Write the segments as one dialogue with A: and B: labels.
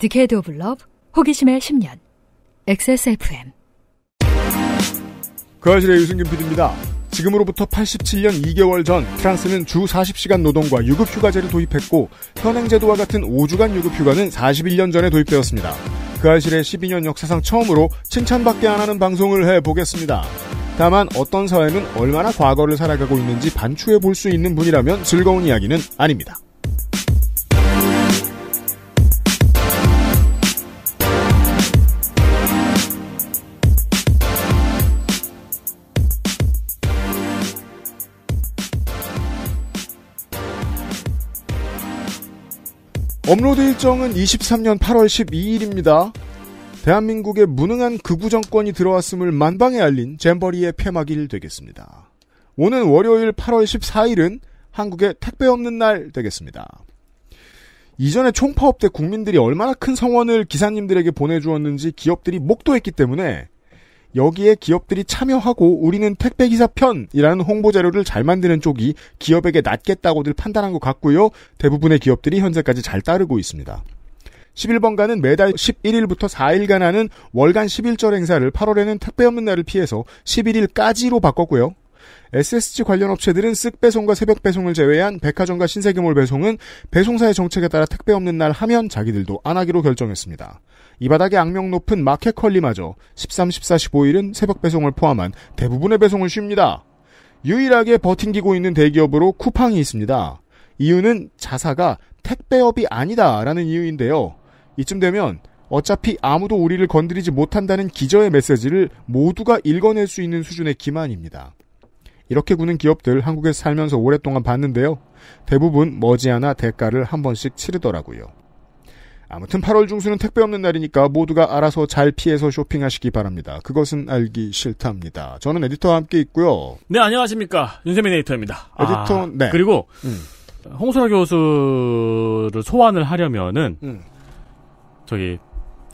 A: 디케이드 오브 러브 호기심의 10년 XSFM
B: 그아실의 유승균 PD입니다. 지금으로부터 87년 2개월 전 프랑스는 주 40시간 노동과 유급휴가제를 도입했고 현행 제도와 같은 5주간 유급휴가는 41년 전에 도입되었습니다. 그아실의 12년 역사상 처음으로 칭찬밖에 안 하는 방송을 해보겠습니다. 다만 어떤 사회는 얼마나 과거를 살아가고 있는지 반추해 볼 수 있는 분이라면 즐거운 이야기는 아닙니다. 업로드 일정은 23년 8월 12일입니다. 대한민국의 무능한 극우 정권이 들어왔음을 만방에 알린 잼버리의 폐막일 되겠습니다. 오는 월요일 8월 14일은 한국의 택배 없는 날 되겠습니다. 이전에 총파업 때 국민들이 얼마나 큰 성원을 기사님들에게 보내주었는지 기업들이 목도했기 때문에 여기에 기업들이 참여하고 우리는 택배기사 편이라는 홍보자료를 잘 만드는 쪽이 기업에게 낫겠다고들 판단한 것 같고요. 대부분의 기업들이 현재까지 잘 따르고 있습니다. 11번가는 매달 11일부터 4일간 하는 월간 11절 행사를 8월에는 택배 없는 날을 피해서 11일까지로 바꿨고요. SSG 관련 업체들은 쓱 배송과 새벽 배송을 제외한 백화점과 신세계몰 배송은 배송사의 정책에 따라 택배 없는 날 하면 자기들도 안 하기로 결정했습니다. 이바닥에 악명 높은 마켓컬리마저 13, 14, 15일은 새벽 배송을 포함한 대부분의 배송을 쉽니다. 유일하게 버틴기고 있는 대기업으로 쿠팡이 있습니다. 이유는 자사가 택배업이 아니다라는 이유인데요. 이쯤 되면 어차피 아무도 우리를 건드리지 못한다는 기저의 메시지를 모두가 읽어낼 수 있는 수준의 기만입니다. 이렇게 구는 기업들 한국에 살면서 오랫동안 봤는데요. 대부분 머지않아 대가를 한 번씩 치르더라고요. 아무튼 8월 중순은 택배 없는 날이니까 모두가 알아서 잘 피해서 쇼핑하시기 바랍니다. 그것은 알기 싫답니다. 저는 에디터와 함께 있고요.
C: 네, 안녕하십니까. 윤세민 에디터입니다. 아, 에디터, 아, 네. 그리고, 음. 홍소라 교수를 소환을 하려면은, 음. 저기,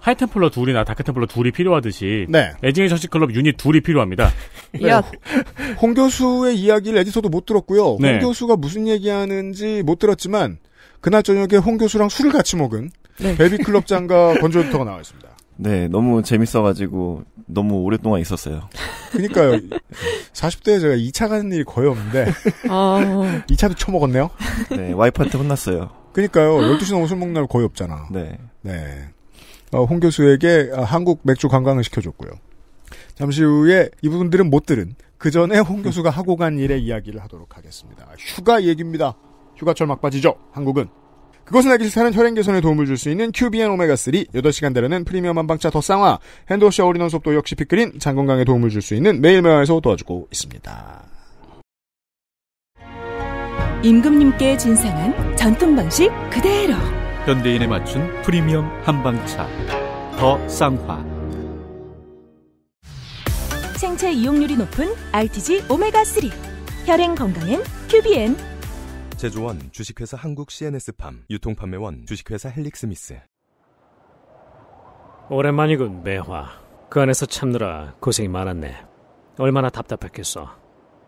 C: 하이템플러 둘이나 다크템플러 둘이 필요하듯이 네. 에징의 저식클럽 유닛 둘이 필요합니다.
B: 야. 홍 교수의 이야기를 에디터도 못 들었고요. 네. 홍 교수가 무슨 얘기하는지 못 들었지만 그날 저녁에 홍 교수랑 술을 같이 먹은 네. 베비클럽 장과 건조유터가 나와 있습니다. 네, 너무 재밌어가지고 너무 오랫동안 있었어요. 그니까요. 40대에 제가 2차 가는 일이 거의 없는데
C: 2차도
B: 쳐먹었네요. 네, 와이프한테 혼났어요. 그니까요. 12시 넘어 술 먹는 날 거의 없잖아. 네. 네. 어, 홍 교수에게 아, 한국 맥주 관광을 시켜줬고요. 잠시 후에 이분들은 못 들은 그 전에 홍 교수가 하고 간 일의 이야기를 하도록 하겠습니다. 휴가 얘기입니다. 휴가철 막바지죠. 한국은. 그것은 알기 싫다는 혈행 개선에 도움을 줄 수 있는 큐비엔 오메가3, 8시간 대라는 프리미엄 한방차 더 쌍화, 핸드워시 어린원 속도 역시 피크린, 장건강에 도움을 줄 수 있는 매일매화에서 도와주고 있습니다.
A: 임금님께 진상한 전통방식 그대로
C: 현대인에 맞춘 프리미엄 한방차 더 쌍화
A: 생체 이용률이 높은 RTG 오메가3 혈행 건강엔 큐비엔
B: 제조원 주식회사 한국 CNS팜 유통판매원
C: 주식회사 헬릭스미스 오랜만이군 매화 그 안에서 참느라 고생이 많았네 얼마나 답답했겠어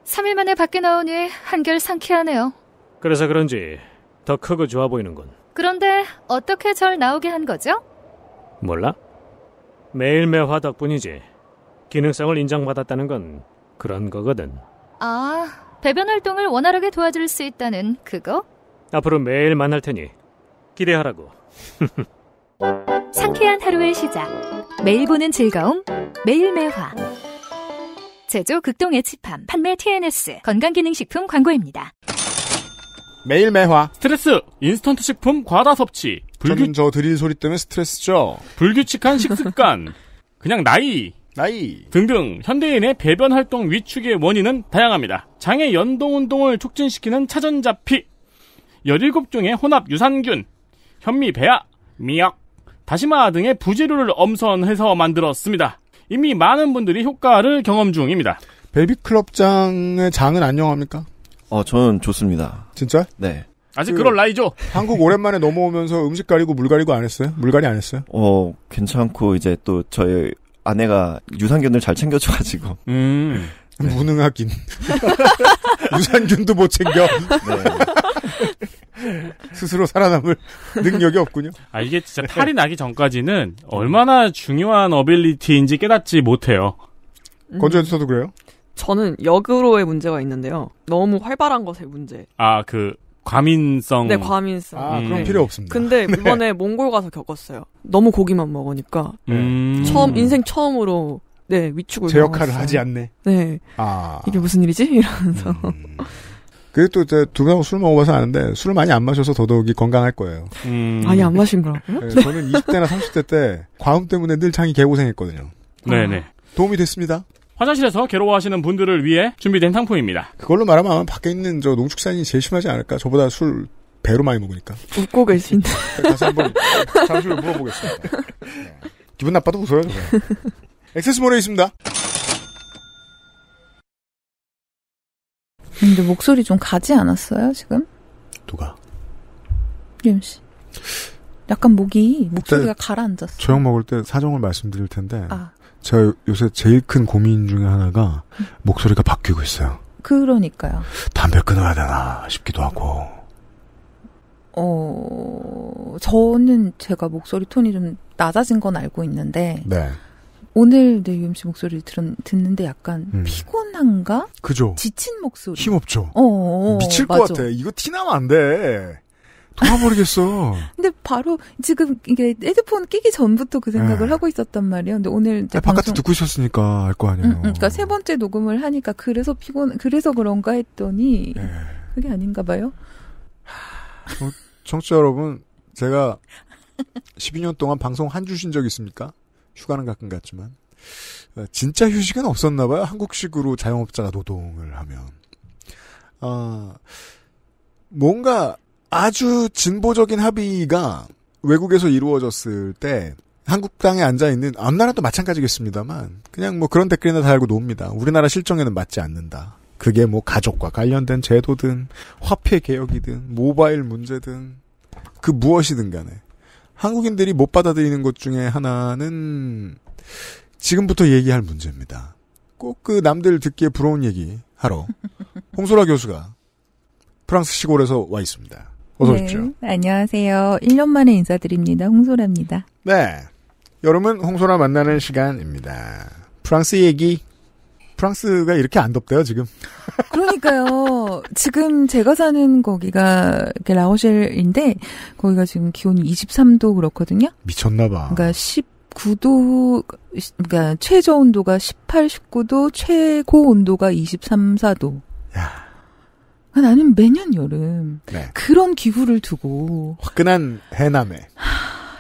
A: 3일 만에 밖에 나오니 한결 상쾌하네요
C: 그래서 그런지 더 크고 좋아 보이는군
A: 그런데 어떻게 절 나오게 한 거죠?
C: 몰라? 매일 매화 덕분이지 기능성을 인정받았다는 건 그런 거거든
A: 아 배변 활동을 원활하게 도와줄 수 있다는 그거?
C: 앞으로 매일 만날 테니 기대하라고.
A: 상쾌한 하루의 시작. 매일 보는 즐거움. 매일 매화. 제조 극동 애치팜 판매 TNS 건강기능식품 광고입니다.
C: 매일 매화 스트레스 인스턴트 식품 과다 섭취 불규... 저는 저 드릴 소리 때문에 스트레스죠. 불규칙한 식습관 그냥 나이 나이 등등 현대인의 배변 활동 위축의 원인은 다양합니다. 장의 연동 운동을 촉진시키는 차전자피 17종의 혼합 유산균 현미 배아 미역 다시마 등의 부재료를 엄선해서 만들었습니다. 이미 많은 분들이 효과를 경험 중입니다.
B: 벨비클럽장의 장은 안녕합니까? 어, 저는 좋습니다. 진짜? 네.
C: 아직 그, 럴 나이죠? 한국 오랜만에 넘어오면서
B: 음식 가리고 물 가리고 안 했어요? 물 가리 안 했어요? 어, 괜찮고, 이제 또 저희 아내가 유산균을 잘 챙겨줘가지고. 음. 네. 무능하긴. 유산균도 못 챙겨. 네. 스스로 살아남을 능력이 없군요.
C: 아, 이게 진짜 네. 탈이 나기 전까지는 얼마나 중요한 어빌리티인지 깨닫지 못해요.
B: 건조해주셔도 음. 그래요? 저는 역으로의 문제가 있는데요.
A: 너무 활발한 것의 문제.
C: 아, 그, 과민성. 네, 과민성. 아, 그럼 네. 필요 없습니다. 근데 네. 이번에
A: 네. 몽골 가서 겪었어요. 너무 고기만 먹으니까. 음. 처음, 인생 처음으로,
C: 네, 위축을. 제 역할을 당했어요. 하지 않네. 네.
B: 아. 이게
C: 무슨 일이지? 이러면서. 음.
B: 그래도 두명 술 먹어봐서 아는데 술을 많이 안 마셔서 더더욱이 건강할 거예요. 음. 많이 안 마신 거라고요? 네, 저는 20대나 30대 때 과음 때문에 늘 장이 개고생했거든요. 네네.
C: 아. 도움이 됐습니다. 화장실에서 괴로워하시는 분들을 위해 준비된 상품입니다. 그걸로
B: 말하면 밖에 있는 저 농축산이 제일 심하지 않을까? 저보다 술 배로 많이 먹으니까. 웃고 계신다. 네, 다시 한번 잠시 후 물어보겠습니다. 네. 기분 나빠도 웃어요. 네. 액세스몰에 있습니다. 근데
A: 목소리 좀 가지 않았어요 지금? 누가? 유임 씨. 약간 목이 목소리가 가라앉았어. 저녁
B: 먹을 때 사정을 말씀드릴 텐데. 아. 제가 요새 제일 큰 고민 중에 하나가 음. 목소리가 바뀌고 있어요.
A: 그러니까요.
B: 담배 끊어야 되나 싶기도 하고.
A: 어, 저는 제가 목소리 톤이 좀 낮아진 건 알고 있는데. 네. 오늘 내 유엠 씨 목소리를 들은, 듣는데 약간 음. 피곤한가?
B: 그죠. 지친 목소리. 힘없죠. 어,
A: 어, 어 미칠 맞아. 것 같아.
B: 이거 티나면 안 돼. 돌아버리겠어. 근데
A: 바로 지금 이게 헤드폰 끼기 전부터 그 생각을 네. 하고 있었단 말이에요. 근데 오늘 이제 아, 방송... 바깥에 듣고
B: 있었으니까 알 거 아니에요. 음,
A: 음, 그러니까 세 번째 녹음을 하니까 그래서 피곤 그래서 그런가 했더니 네. 그게 아닌가 봐요.
B: 어, 청취자 여러분, 제가 12년 동안 방송 한 주신 적 있습니까? 휴가는 가끔 갔지만 어, 진짜 휴식은 없었나 봐요. 한국식으로 자영업자가 노동을 하면. 아, 뭔가 아주 진보적인 합의가 외국에서 이루어졌을 때 한국당에 앉아있는 앞나라도 마찬가지겠습니다만 그냥 뭐 그런 댓글이나 달고 놉니다. 우리나라 실정에는 맞지 않는다. 그게 뭐 가족과 관련된 제도든 화폐 개혁이든 모바일 문제든 그 무엇이든 간에 한국인들이 못 받아들이는 것 중에 하나는 지금부터 얘기할 문제입니다. 꼭 그 남들 듣기에 부러운 얘기 하러 홍소라 교수가 프랑스 시골에서 와 있습니다. 어서 네, 오십시오.
A: 안녕하세요. 1년 만에 인사드립니다. 홍소라입니다.
B: 네. 여러분 홍소라 만나는 시간입니다. 프랑스 얘기. 프랑스가 이렇게 안 덥대요, 지금.
A: 그러니까요. 지금 제가 사는 거기가 라오셀인데 거기가 지금 기온이 23도 그렇거든요.
B: 미쳤나 봐.
A: 그러니까 19도 그러니까 최저 온도가 18, 19도, 최고 온도가 23, 4도. 야. 아, 나는 매년 여름 네. 그런 기후를 두고
B: 화끈한 해남에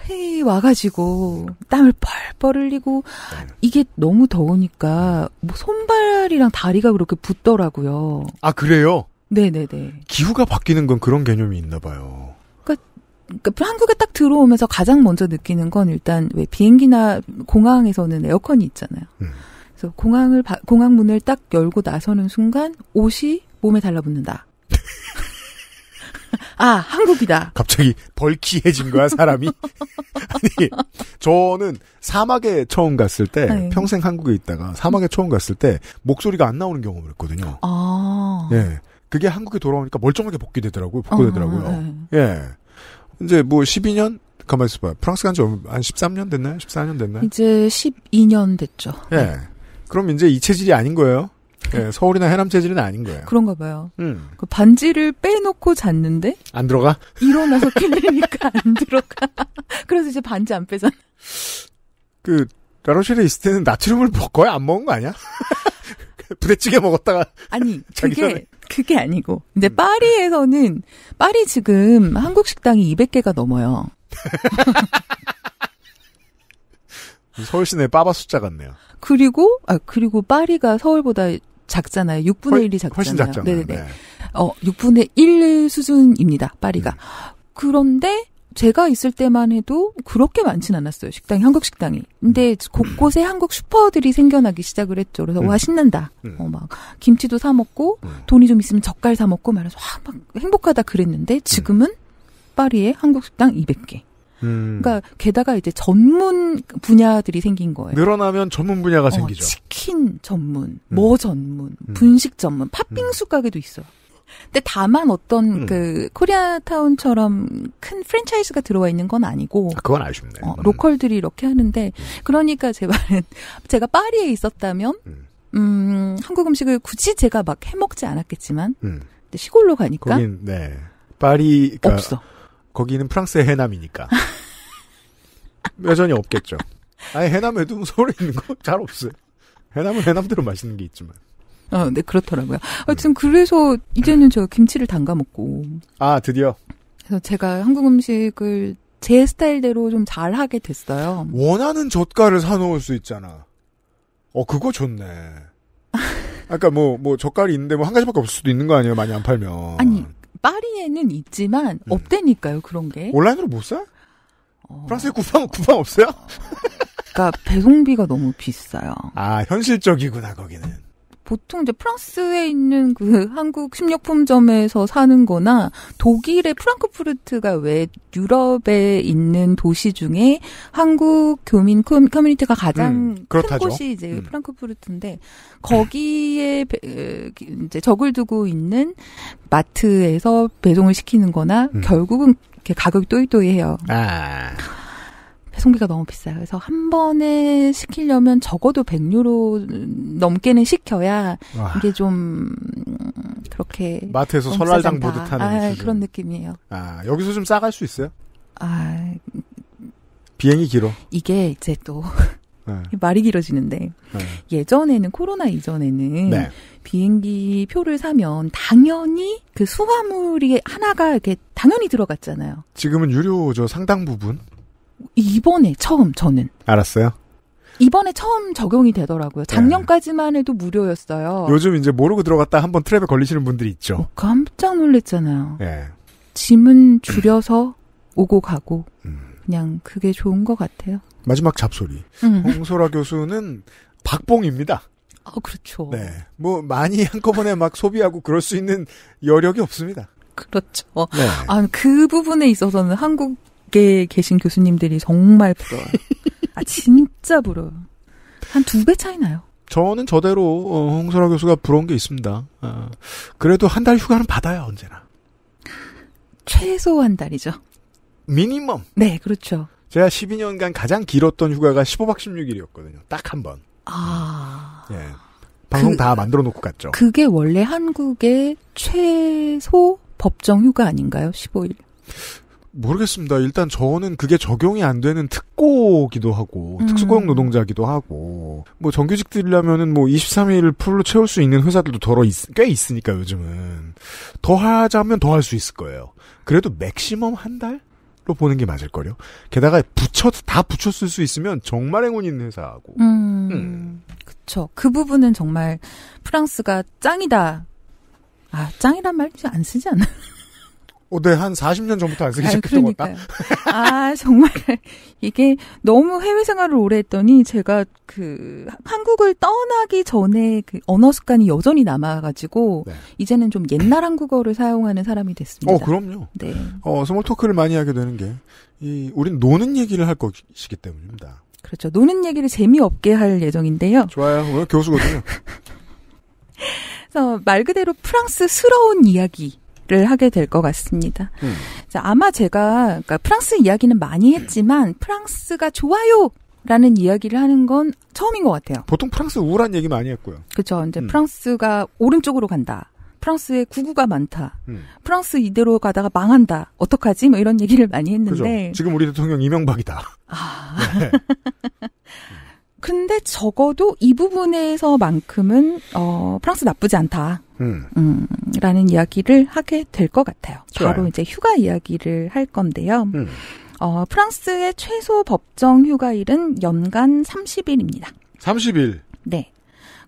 A: 해 와가지고 땀을 뻘뻘 흘리고 네. 이게 너무 더우니까 뭐 손발이랑 다리가 그렇게 붙더라고요아 그래요? 네네네.
B: 기후가 바뀌는 건 그런 개념이 있나 봐요.
A: 그러니까, 그러니까 한국에 딱 들어오면서 가장 먼저 느끼는 건 일단 왜 비행기나 공항에서는 에어컨이 있잖아요. 음. 그래서 공항을 공항 문을 딱 열고 나서는 순간 옷이 몸에
B: 달라붙는다.
A: 아, 한국이다.
B: 갑자기 벌키해진 거야, 사람이? 아니, 저는 사막에 처음 갔을 때, 네. 평생 한국에 있다가 사막에 처음 갔을 때, 목소리가 안 나오는 경험을 했거든요. 아. 예. 그게 한국에 돌아오니까 멀쩡하게 복귀되더라고요, 복구되더라고요. 어, 어, 어, 어. 예. 이제 뭐 12년? 가만있어 히 봐. 프랑스 간 지 한 13년 됐나요? 14년 됐나요?
A: 이제 12년 됐죠.
B: 예. 네. 그럼 이제 이 체질이 아닌 거예요? 네, 서울이나 해남 재질은 아닌 거예요.
A: 그런가 봐요. 음. 그
B: 반지를 빼놓고
A: 잤는데 안 들어가? 일어나서 킬니까안 들어가. 그래서 이제 반지 안 빼잖아.
B: 그 라로쉘에 있을 때는 나트륨을 거의 안 먹은 거 아니야? 부대찌개 먹었다가 아니 그게
A: 그게 아니고 근데 음. 파리에서는 파리 지금 한국 식당이 200개가 넘어요.
B: 서울시내 빠바 숫자 같네요.
A: 그리고 아 그리고 파리가 서울보다 작잖아요. 6분의 1이 작잖아요. 훨씬 작잖아요. 네네네. 네. 어, 6분의 1 수준입니다. 파리가. 음. 그런데 제가 있을 때만 해도 그렇게 많지는 않았어요. 식당이 한국 식당이. 근데 음. 곳곳에 한국 슈퍼들이 생겨나기 시작을 했죠. 그래서 음. 와 신난다. 음. 어막 김치도 사 먹고 음. 돈이 좀 있으면 젓갈 사 먹고 말해서 와막 행복하다 그랬는데 지금은 파리에 한국 식당 200개.
B: 음. 그러니까
A: 게다가 이제 전문 분야들이 생긴 거예요.
B: 늘어나면 전문 분야가 어, 생기죠. 치킨
A: 전문, 음. 뭐 전문, 음. 분식 전문, 팥빙수 음. 가게도 있어요. 근데 다만 어떤 음. 그 코리아타운처럼 큰 프랜차이즈가 들어와 있는 건 아니고 아,
B: 그건 아쉽네. 어,
A: 로컬들이 이렇게 하는데 그러니까 제발 제가 파리에 있었다면 음. 음, 한국 음식을 굳이 제가 막 해먹지 않았겠지만
B: 음. 시골로 가니까 거긴, 네. 파리 그러니까 없어. 거기는 프랑스의 해남이니까. 여전히 없겠죠. 아니 해남에도 서울에 있는 거 잘 없어요. 해남은 해남대로 맛있는 게 있지만. 어, 네, 그렇더라고요. 하여튼, 음. 그래서
A: 이제는 저 김치를 담가 먹고. 아, 드디어? 그래서 제가 한국 음식을
B: 제 스타일대로 좀 잘 하게
A: 됐어요.
B: 원하는 젓갈을 사놓을 수 있잖아. 어, 그거 좋네. 아까 뭐, 뭐, 젓갈이 있는데 뭐 한 가지밖에 없을 수도 있는 거 아니에요? 많이 안 팔면.
A: 아니, 파리에는 있지만 음. 네. 없대니까요 그런 게. 온라인으로
B: 못 사? 어... 프랑스에 쿠팡 쿠팡 없어요?
A: 그러니까 배송비가 너무 비싸요.
B: 아 현실적이구나 거기는.
A: 보통 이제 프랑스에 있는 그 한국 식료품점에서 사는 거나 독일의 프랑크푸르트가 왜 유럽에 있는 도시 중에 한국 교민 커뮤니티가 가장 음, 큰 곳이 이제 음. 프랑크푸르트인데 거기에 어, 그 이제 적을 두고 있는 마트에서 배송을 시키는 거나 음. 결국은 이렇게 가격이 또이또이해요.
B: 아.
A: 배송비가 너무 비싸요. 그래서 한 번에 시키려면 적어도 100유로 넘게는 시켜야 와. 이게 좀 그렇게 마트에서 설날장 보듯 하는 아, 그런 느낌이에요.
B: 아, 여기서 좀 싸갈 수 있어요? 아, 비행이 길어.
A: 이게 이제 또 네. 말이 길어지는데 네. 예전에는 코로나 이전에는 네. 비행기 표를 사면 당연히 그 수화물이 하나가 이렇게 당연히 들어갔잖아요.
B: 지금은 유료 저 상당 부분
A: 이번에 처음 저는 알았어요. 이번에 처음 적용이 되더라고요. 네. 작년까지만 해도 무료였어요. 요즘
B: 이제 모르고 들어갔다 한 번 트랩에 걸리시는 분들이 있죠. 어,
A: 깜짝 놀랐잖아요. 예. 짐은 줄여서 오고 가고 음. 그냥 그게 좋은 것 같아요.
B: 마지막 잡소리. 음. 홍소라 교수는 박봉입니다. 어, 그렇죠. 네. 뭐, 많이 한꺼번에 막 소비하고 그럴 수 있는 여력이 없습니다. 그렇죠. 네.
A: 아, 그 부분에 있어서는 한국 밖에 계신 교수님들이 정말 부러워요. 아 진짜 부러워요. 한 두 배 차이 나요.
B: 저는 저대로 어, 홍설아 교수가 부러운 게 있습니다. 어, 그래도 한 달 휴가는 받아요 언제나. 최소 한 달이죠. 미니멈. 네, 그렇죠. 제가 12년간 가장 길었던 휴가가 15박 16일이었거든요. 딱 한 번.
A: 아.
B: 예. 방송 그, 다 만들어 놓고 갔죠.
A: 그게 원래 한국의 최소 법정 휴가 아닌가요? 15일.
B: 모르겠습니다. 일단 저는 그게 적용이 안 되는 특고기도 하고 음. 특수고용 노동자기도 하고 뭐 정규직들이라면은 뭐 23일 풀로 채울 수 있는 회사들도 더러 있, 꽤 있으니까 요즘은 더 하자면 더 할 수 있을 거예요. 그래도 맥시멈 한 달로 보는 게 맞을 거요. 게다가 붙여 다붙였을수 있으면 정말 행운 있는 회사고. 하 음. 음.
A: 그쵸. 그 부분은 정말 프랑스가 짱이다. 아 짱이란 말이지 안 쓰지 않나?
B: 어, 네, 한 40년 전부터 안 쓰기 시작했던 그러니다
A: 아, 정말. 이게 너무 해외 생활을 오래 했더니 제가 그 한국을 떠나기 전에 그 언어 습관이 여전히 남아가지고 네. 이제는 좀 옛날 한국어를 사용하는 사람이 됐습니다. 어, 그럼요.
B: 네. 어, 스몰 토크를 많이 하게 되는 게, 이, 우린 노는 얘기를 할 것이기 때문입니다. 그렇죠. 노는 얘기를 재미없게 할 예정인데요. 좋아요. 교수거든요.
A: 그래서 말 그대로 프랑스스러운 이야기. 를 하게 될 것 같습니다. 음. 아마 제가 그러니까 프랑스 이야기는 많이 했지만 프랑스가 좋아요 라는 이야기를 하는 건 처음인 것 같아요.
B: 보통 프랑스 우울한 얘기 많이 했고요. 그렇죠. 이제 음.
A: 프랑스가 오른쪽으로 간다. 프랑스에 구구가 많다. 음. 프랑스 이대로 가다가 망한다. 어떡하지? 뭐 이런 얘기를 많이 했는데 그죠.
B: 지금 우리 대통령 이명박이다. 아. 네.
A: 근데 적어도 이 부분에서만큼은 어, 프랑스 나쁘지 않다. 음. 음, 라는 이야기를 하게 될 것 같아요. 좋아요. 바로 이제 휴가 이야기를 할 건데요. 음. 어, 프랑스의 최소 법정 휴가일은 연간 30일입니다. 30일? 네.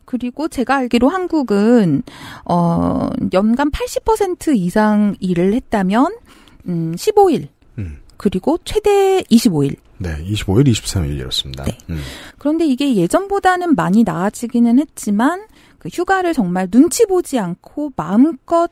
A: 그리고 제가 알기로 한국은, 어, 연간 80% 이상 일을 했다면, 음, 15일. 음. 그리고
B: 최대 25일. 네, 25일, 23일이었습니다. 네. 음.
A: 그런데 이게 예전보다는 많이 나아지기는 했지만 그 휴가를 정말 눈치 보지 않고 마음껏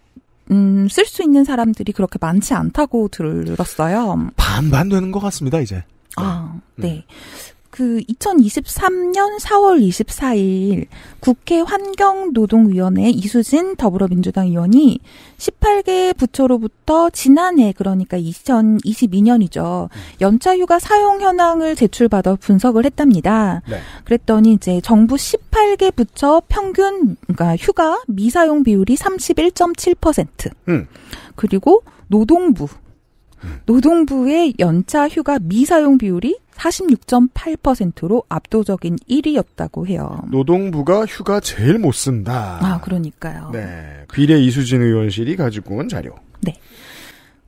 A: 음, 쓸 수 있는 사람들이 그렇게 많지 않다고 들었어요.
B: 반반 되는 것 같습니다, 이제.
A: 아, 네. 음. 그 2023년 4월 24일 국회 환경노동위원회 이수진 더불어민주당 의원이 18개 부처로부터 지난해 그러니까 2022년이죠. 연차휴가 사용 현황을 제출받아 분석을 했답니다. 네. 그랬더니 이제 정부 18개 부처 평균 그러니까 휴가 미사용 비율이 31.7%. 음. 그리고 노동부 노동부의 연차 휴가 미사용 비율이 46.8%로 압도적인 1위였다고 해요.
B: 노동부가 휴가 제일 못 쓴다.
A: 아, 그러니까요.
B: 네. 비례 이수진 의원실이 가지고 온 자료.
A: 네.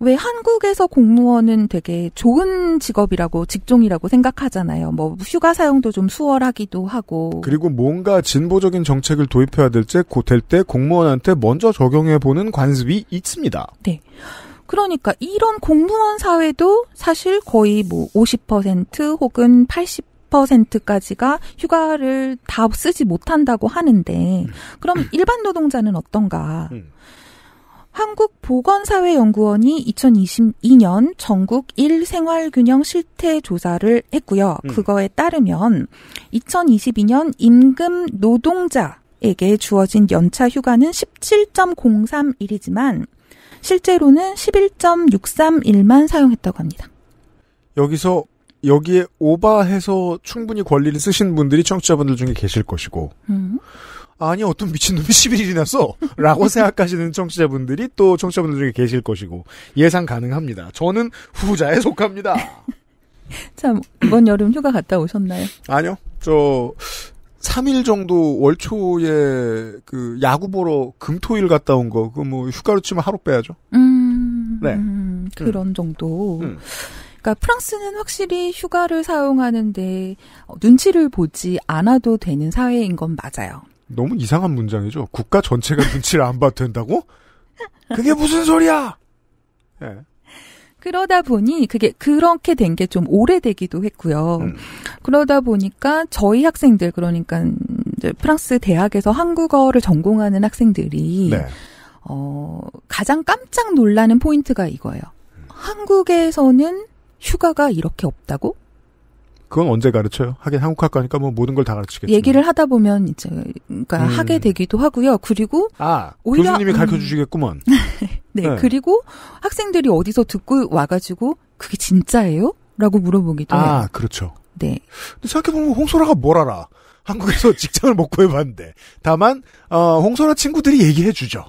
A: 왜 한국에서 공무원은 되게 좋은 직업이라고 직종이라고 생각하잖아요. 뭐 휴가 사용도 좀 수월하기도 하고 그리고
B: 뭔가 진보적인 정책을 도입해야 될때곧될때 공무원한테 먼저 적용해 보는 관습이 있습니다. 네.
A: 그러니까 이런 공무원 사회도 사실 거의 뭐 50% 혹은 80퍼센트까지가 휴가를 다 쓰지 못한다고 하는데 음. 그럼 일반 노동자는 어떤가? 음. 한국보건사회연구원이 2022년 전국 일생활균형 실태 조사를 했고요. 음. 그거에 따르면 2022년 임금 노동자 에게 주어진 연차 휴가는 17.03일이지만 실제로는 11.631만 사용했다고 합니다.
B: 여기서 여기에 오바해서 충분히 권리를 쓰신 분들이 청취자분들 중에 계실 것이고 음. 아니 어떤 미친놈이 11일이나 써라고 생각하시는 청취자분들이 또 청취자분들 중에 계실 것이고 예상 가능합니다. 저는 후자에 속합니다.
A: 참 이번 여름 휴가 갔다 오셨나요?
B: 아니요. 저 3일 정도 월초에 그 야구 보러 금토일 갔다 온 거, 그 뭐 휴가로 치면 하루 빼야죠.
A: 음,
B: 네. 음, 그런 음. 정도. 음.
A: 그러니까 프랑스는 확실히 휴가를 사용하는데 어, 눈치를 보지 않아도 되는 사회인 건 맞아요.
B: 너무 이상한 문장이죠. 국가 전체가 눈치를 안 봐도 된다고? 그게 무슨 소리야? 예. 네.
A: 그러다 보니 그게 그렇게 된 게 좀 오래되기도 했고요. 음. 그러다 보니까 저희 학생들 그러니까 이제 프랑스 대학에서 한국어를 전공하는 학생들이 네. 어, 가장 깜짝 놀라는 포인트가 이거예요. 한국에서는 휴가가 이렇게 없다고?
B: 그건 언제 가르쳐요? 하긴 한국학과니까 뭐 모든 걸 다 가르치겠죠. 얘기를
A: 하다 보면 이제 그러니까 음. 하게 되기도 하고요. 그리고
B: 아 오히려, 교수님이 음. 가르쳐 주시겠구먼.
A: 네, 네, 그리고 학생들이 어디서 듣고 와가지고 그게 진짜예요?
B: 라고 물어보기도 아, 해요. 아 그렇죠. 네. 근데 생각해보면 홍소라가 뭘 알아? 한국에서 직장을 먹고 해봤는데 다만 어, 홍소라 친구들이 얘기해주죠.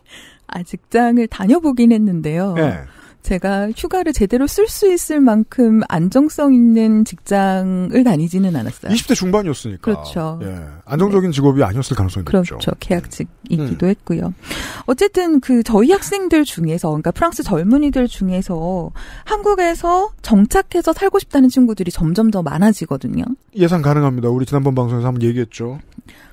B: 아 직장을
A: 다녀보긴 했는데요. 네. 제가 휴가를 제대로 쓸 수 있을 만큼 안정성 있는 직장을 다니지는 않았어요. 20대
B: 중반이었으니까. 그렇죠. 예. 안정적인 네. 직업이 아니었을 가능성이 그렇죠 계약직이기도
A: 음. 했고요. 어쨌든 그 저희 학생들 중에서 그러니까 프랑스 젊은이들 중에서 한국에서 정착해서 살고 싶다는 친구들이 점점 더 많아지거든요.
B: 예상 가능합니다. 우리 지난번 방송에서 한번 얘기했죠.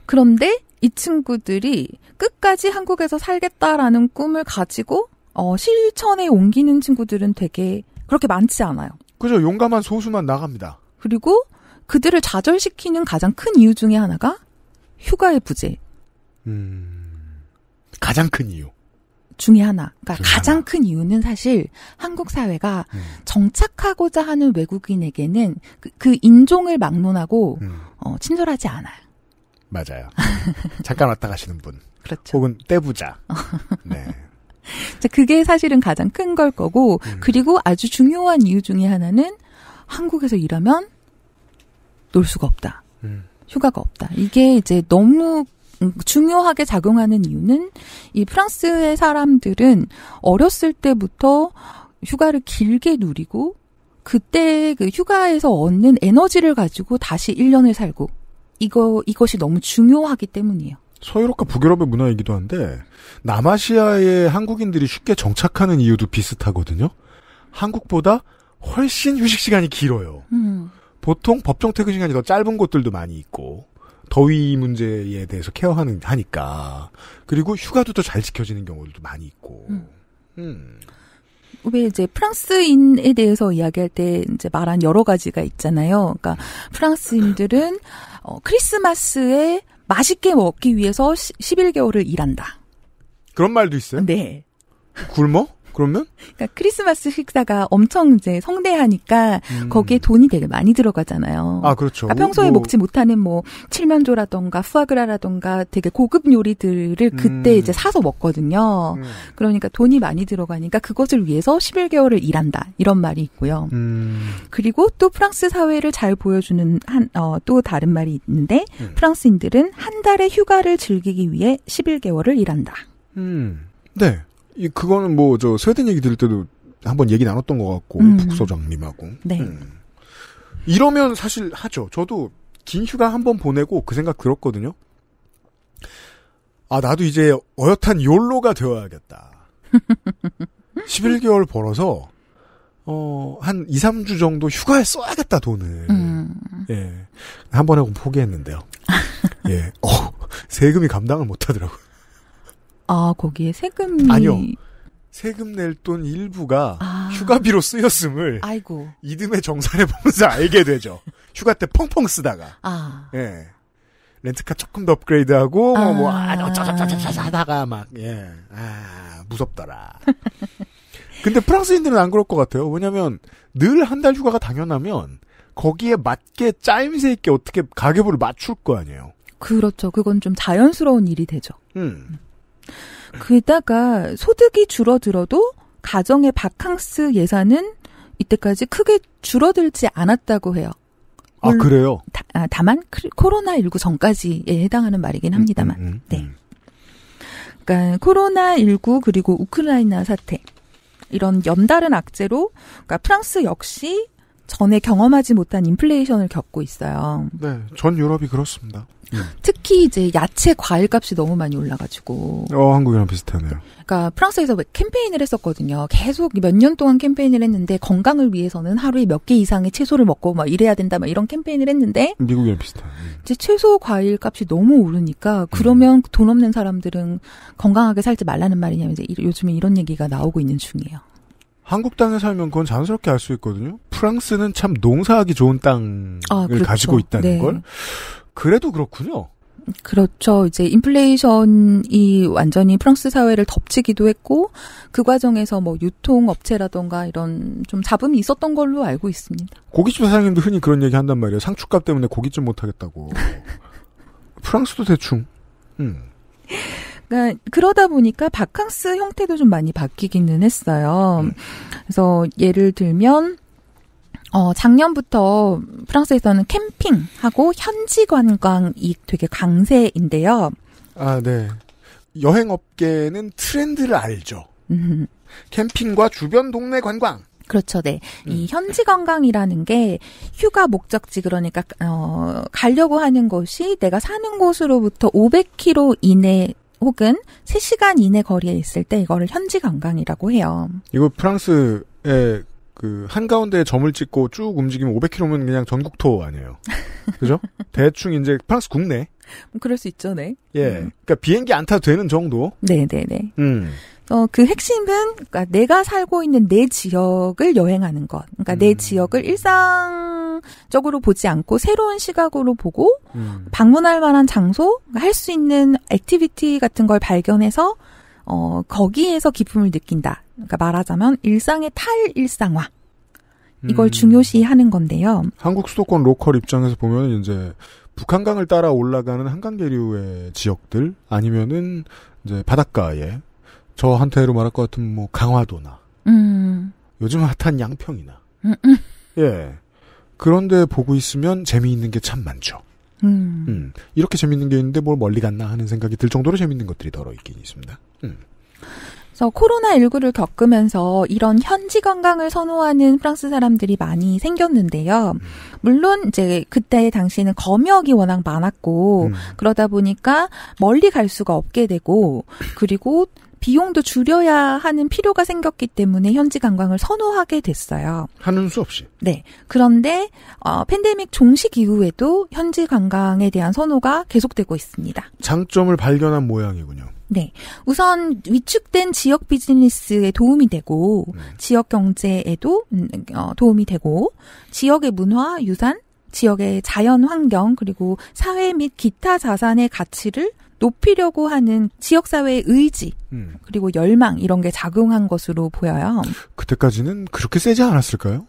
A: 그런데 이 친구들이 끝까지 한국에서 살겠다라는 꿈을 가지고 어, 실천에 옮기는 친구들은 되게 그렇게 많지 않아요. 그죠. 용감한 소수만 나갑니다. 그리고 그들을 좌절시키는 가장 큰 이유 중에 하나가 휴가의 부재.
B: 음, 가장 큰 이유.
A: 중에 하나. 그러니까 중에 가장 하나. 큰 이유는 사실 한국 사회가 음. 정착하고자 하는 외국인에게는 그, 그 인종을 막론하고 음. 어, 친절하지 않아요.
B: 맞아요. 잠깐 왔다 가시는 분. 그렇죠. 혹은 떼부자. 네.
A: 그게 사실은 가장 큰 걸 거고 음. 그리고 아주 중요한 이유 중에 하나는 한국에서 일하면 놀 수가 없다. 음. 휴가가 없다. 이게 이제 너무 중요하게 작용하는 이유는 이 프랑스의 사람들은 어렸을 때부터 휴가를 길게 누리고 그때 그 휴가에서 얻는 에너지를 가지고 다시 1년을 살고 이거 이것이 너무
B: 중요하기 때문이에요. 서유럽과 북유럽의 문화이기도 한데 남아시아의 한국인들이 쉽게 정착하는 이유도 비슷하거든요. 한국보다 훨씬 휴식 시간이 길어요. 음. 보통 법정 퇴근 시간이 더 짧은 곳들도 많이 있고 더위 문제에 대해서 케어하는 하니까 그리고 휴가도 더 잘 지켜지는 경우들도 많이 있고. 음. 음.
A: 왜 이제 프랑스인에 대해서 이야기할 때 이제 말한 여러 가지가 있잖아요. 그러니까 프랑스인들은 어, 크리스마스에 맛있게 먹기 위해서 11개월을 일한다.
B: 그런 말도 있어요? 네. 굶어? 그러면?
A: 그러니까 크리스마스 식사가 엄청 이제 성대하니까 음. 거기에 돈이 되게 많이 들어가잖아요.
B: 아 그렇죠. 그러니까 평소에 뭐... 먹지
A: 못하는 뭐 칠면조라던가 푸아그라라던가 되게 고급 요리들을 그때 음. 이제 사서 먹거든요. 음. 그러니까 돈이 많이 들어가니까 그것을 위해서 11개월을 일한다 이런 말이 있고요. 음. 그리고 또 프랑스 사회를 잘 보여주는 한또 어, 다른 말이 있는데 네. 프랑스인들은 한 달의 휴가를 즐기기 위해 11개월을 일한다.
B: 음. 네. 이 그거는 뭐저 스웨덴 얘기 들을 때도 한번 얘기 나눴던 것 같고 음. 북소장님하고. 네. 음. 이러면 사실 하죠. 저도 긴 휴가 한 번 보내고 그 생각 들었거든요. 아 나도 이제 어엿한 욜로가 되어야겠다. 11개월 벌어서 어, 한 2, 3주 정도 휴가에 써야겠다, 돈을. 음. 예. 한 번에 하 포기했는데요. 예. 어, 세금이 감당을 못 하더라고요. 아, 거기에 세금이 아니요. 세금 낼 돈 일부가 아. 휴가비로 쓰였음을 아이고. 이듬해 정산해 보면서 알게 되죠. 휴가 때 펑펑 쓰다가. 아. 예. 렌트카 조금 더 업그레이드하고 뭐, 뭐, 아. 뭐어쩌다가막 아, 예. 아, 무섭더라. 근데 프랑스인들은 안 그럴 것 같아요. 왜냐면 늘 한 달 휴가가 당연하면 거기에 맞게 짜임새 있게 어떻게 가계부를 맞출 거 아니에요.
A: 그렇죠. 그건 좀 자연스러운 일이 되죠. 음. 게다가 소득이 줄어들어도 가정의 바캉스 예산은 이때까지 크게 줄어들지 않았다고 해요. 아, 그래요? 다, 아, 다만 코로나19 전까지에 해당하는 말이긴 음, 합니다만. 음, 음, 음, 네. 그러니까 코로나19 그리고 우크라이나 사태 이런 연달은 악재로 그러니까 프랑스 역시 전에 경험하지 못한 인플레이션을 겪고 있어요. 네,
B: 전 유럽이 그렇습니다.
A: 네. 특히 이제 야채 과일 값이 너무 많이 올라가지고.
B: 어, 한국이랑 비슷하네요.
A: 그러니까 프랑스에서 캠페인을 했었거든요. 계속 몇 년 동안 캠페인을 했는데 건강을 위해서는 하루에 몇 개 이상의 채소를 먹고 막 이래야 된다 막 이런 캠페인을 했는데
B: 미국이랑 비슷하네.
A: 이제 채소 과일 값이 너무 오르니까 그러면 음. 돈 없는 사람들은 건강하게 살지 말라는 말이냐면 이제 요즘에 이런 얘기가 나오고 있는 중이에요.
B: 한국 땅에 살면 그건 자연스럽게 알 수 있거든요. 프랑스는 참 농사하기 좋은 땅을 아, 그렇죠. 가지고 있다는 네. 걸. 그래도 그렇군요.
A: 그렇죠. 이제 인플레이션이 완전히 프랑스 사회를 덮치기도 했고 그 과정에서 뭐 유통 업체라던가 이런 좀 잡음이 있었던 걸로 알고 있습니다.
B: 고깃집 사장님도 흔히 그런 얘기 한단 말이에요. 상추값 때문에 고깃집 못 하겠다고. 프랑스도 대충. 음.
A: 그러니까 그러다 보니까 바캉스 형태도 좀 많이 바뀌기는 했어요. 음. 그래서 예를 들면 어, 작년부터 프랑스에서는 캠핑하고 현지 관광이 되게
B: 강세인데요. 아, 네. 여행업계는 트렌드를 알죠. 음. 캠핑과 주변 동네 관광. 그렇죠, 네.
A: 음. 이 현지 관광이라는 게 휴가 목적지 그러니까 어 가려고 하는 것이 내가 사는 곳으로부터 500km 이내 혹은 3시간 이내 거리에 있을 때 이거를 현지 관광이라고 해요.
B: 이거 프랑스의 그 한가운데 점을 찍고 쭉 움직이면 500km면 그냥 전국토 아니에요. 그죠? 대충 이제 프랑스 국내.
A: 뭐 그럴 수 있죠, 네.
B: 예. 음. 그니까 비행기 안 타도 되는 정도.
A: 네, 네, 네. 음. 어, 그 핵심은 그니까 내가 살고 있는 내 지역을 여행하는 것. 그니까 음. 내 지역을 일상적으로 보지 않고 새로운 시각으로 보고 음. 방문할 만한 장소, 할 수 있는 액티비티 같은 걸 발견해서 어, 거기에서 기쁨을 느낀다. 그러니까 말하자면 일상의 탈일상화. 이걸 음. 중요시하는
B: 건데요. 한국 수도권 로컬 입장에서 보면 이제 북한강을 따라 올라가는 한강 계류의 지역들 아니면은 이제 바닷가에 저한테로 말할 것 같은 뭐 강화도나
A: 음.
B: 요즘 핫한 양평이나 음, 음. 예 그런데 보고 있으면 재미있는 게 참 많죠. 음. 음. 이렇게 재밌는 게 있는데 뭘 멀리 갔나 하는 생각이 들 정도로 재밌는 것들이 더러 있긴 있습니다. 음.
A: 그래서 코로나19를 겪으면서 이런 현지 관광을 선호하는 프랑스 사람들이 많이 생겼는데요. 음. 물론 이제 그때 당시에는 검역이 워낙 많았고 음. 그러다 보니까 멀리 갈 수가 없게 되고 그리고 비용도 줄여야 하는 필요가 생겼기 때문에 현지 관광을 선호하게 됐어요. 하는 수 없이. 네. 그런데 어, 팬데믹 종식 이후에도 현지 관광에 대한 선호가 계속되고 있습니다.
B: 장점을 발견한 모양이군요.
A: 네. 우선 위축된 지역 비즈니스에 도움이 되고 음. 지역 경제에도 음, 어, 도움이 되고 지역의 문화, 유산, 지역의 자연 환경 그리고 사회 및 기타 자산의 가치를 높이려고 하는 지역사회의 의지 음. 그리고 열망 이런 게 작용한 것으로 보여요.
B: 그때까지는 그렇게 세지 않았을까요?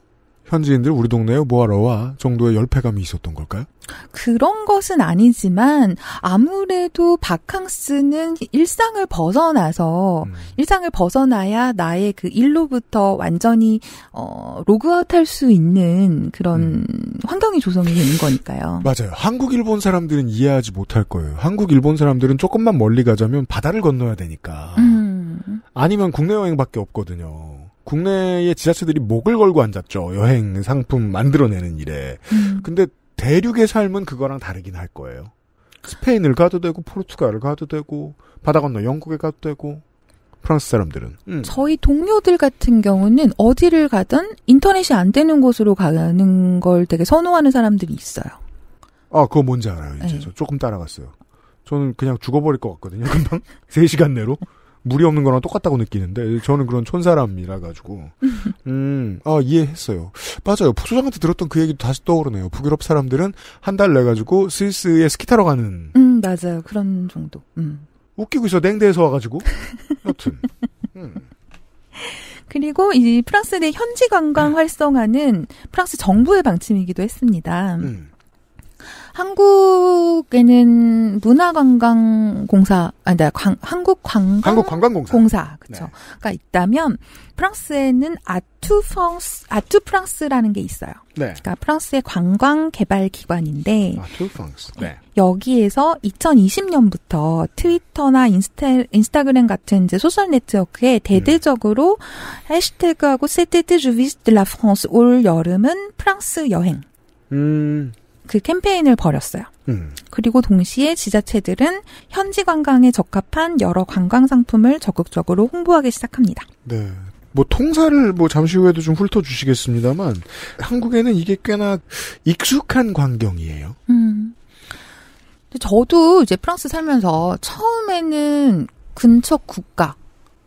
B: 현지인들 우리 동네에 뭐하러 와 정도의 열패감이 있었던 걸까요?
A: 그런 것은 아니지만 아무래도 바캉스는 일상을 벗어나서 음. 일상을 벗어나야 나의 그 일로부터 완전히 어 로그아웃할 수 있는
B: 그런 음. 환경이 조성이 되는 거니까요. 맞아요. 한국 일본 사람들은 이해하지 못할 거예요. 한국 일본 사람들은 조금만 멀리 가자면 바다를 건너야 되니까. 음. 아니면 국내 여행밖에 없거든요. 국내의 지자체들이 목을 걸고 앉았죠. 여행 상품 만들어내는 일에. 음. 근데 대륙의 삶은 그거랑 다르긴 할 거예요. 스페인을 가도 되고 포르투갈을 가도 되고 바다 건너 영국에 가도 되고 프랑스 사람들은 음.
A: 저희 동료들 같은 경우는 어디를 가든 인터넷이 안 되는 곳으로 가는 걸 되게 선호하는 사람들이 있어요.
B: 아 그거 뭔지 알아요. 이제 네. 저 조금 따라갔어요. 저는 그냥 죽어버릴 것 같거든요. 금방 3시간 내로. 물이 없는 거랑 똑같다고 느끼는데 저는 그런 촌사람이라 가지고 음아 이해했어요 맞아요 부 소장한테 들었던 그 얘기도 다시 떠오르네요 북유럽 사람들은 한 달 내 가지고 스위스에 스키 타러 가는
A: 음 맞아요 그런 정도
B: 음 웃기고 있어 냉대에서 와가지고 여튼
A: 음. 그리고 이 프랑스 내 현지 관광 음. 활성화는 프랑스 정부의 방침이기도 했습니다. 음. 한국에는 문화관광공사 아니다 광, 네, 한국 관광 한국 관광공사 공사 그렇죠. 네. 그러니까 있다면 프랑스에는 아투 프랑스 아투 프랑스라는 게 있어요. 네. 그러니까 프랑스의 관광 개발 기관인데
B: 아투 프랑스. 네.
A: 여기에서 2020년부터 트위터나 인스타 인스타그램 같은 이제 소셜 네트워크에 음. 대대적으로 음. 해시태그하고 세테드 주비스 드라 프랑스 올 여름은 프랑스 여행 음. 그 캠페인을 벌였어요. 음. 그리고 동시에 지자체들은 현지 관광에 적합한 여러 관광 상품을 적극적으로 홍보하기 시작합니다.
B: 네. 뭐 통사를 뭐 잠시 후에도 좀 훑어 주시겠습니다만 한국에는 이게 꽤나 익숙한 광경이에요.
A: 음. 저도 이제 프랑스 살면서 처음에는 근처 국가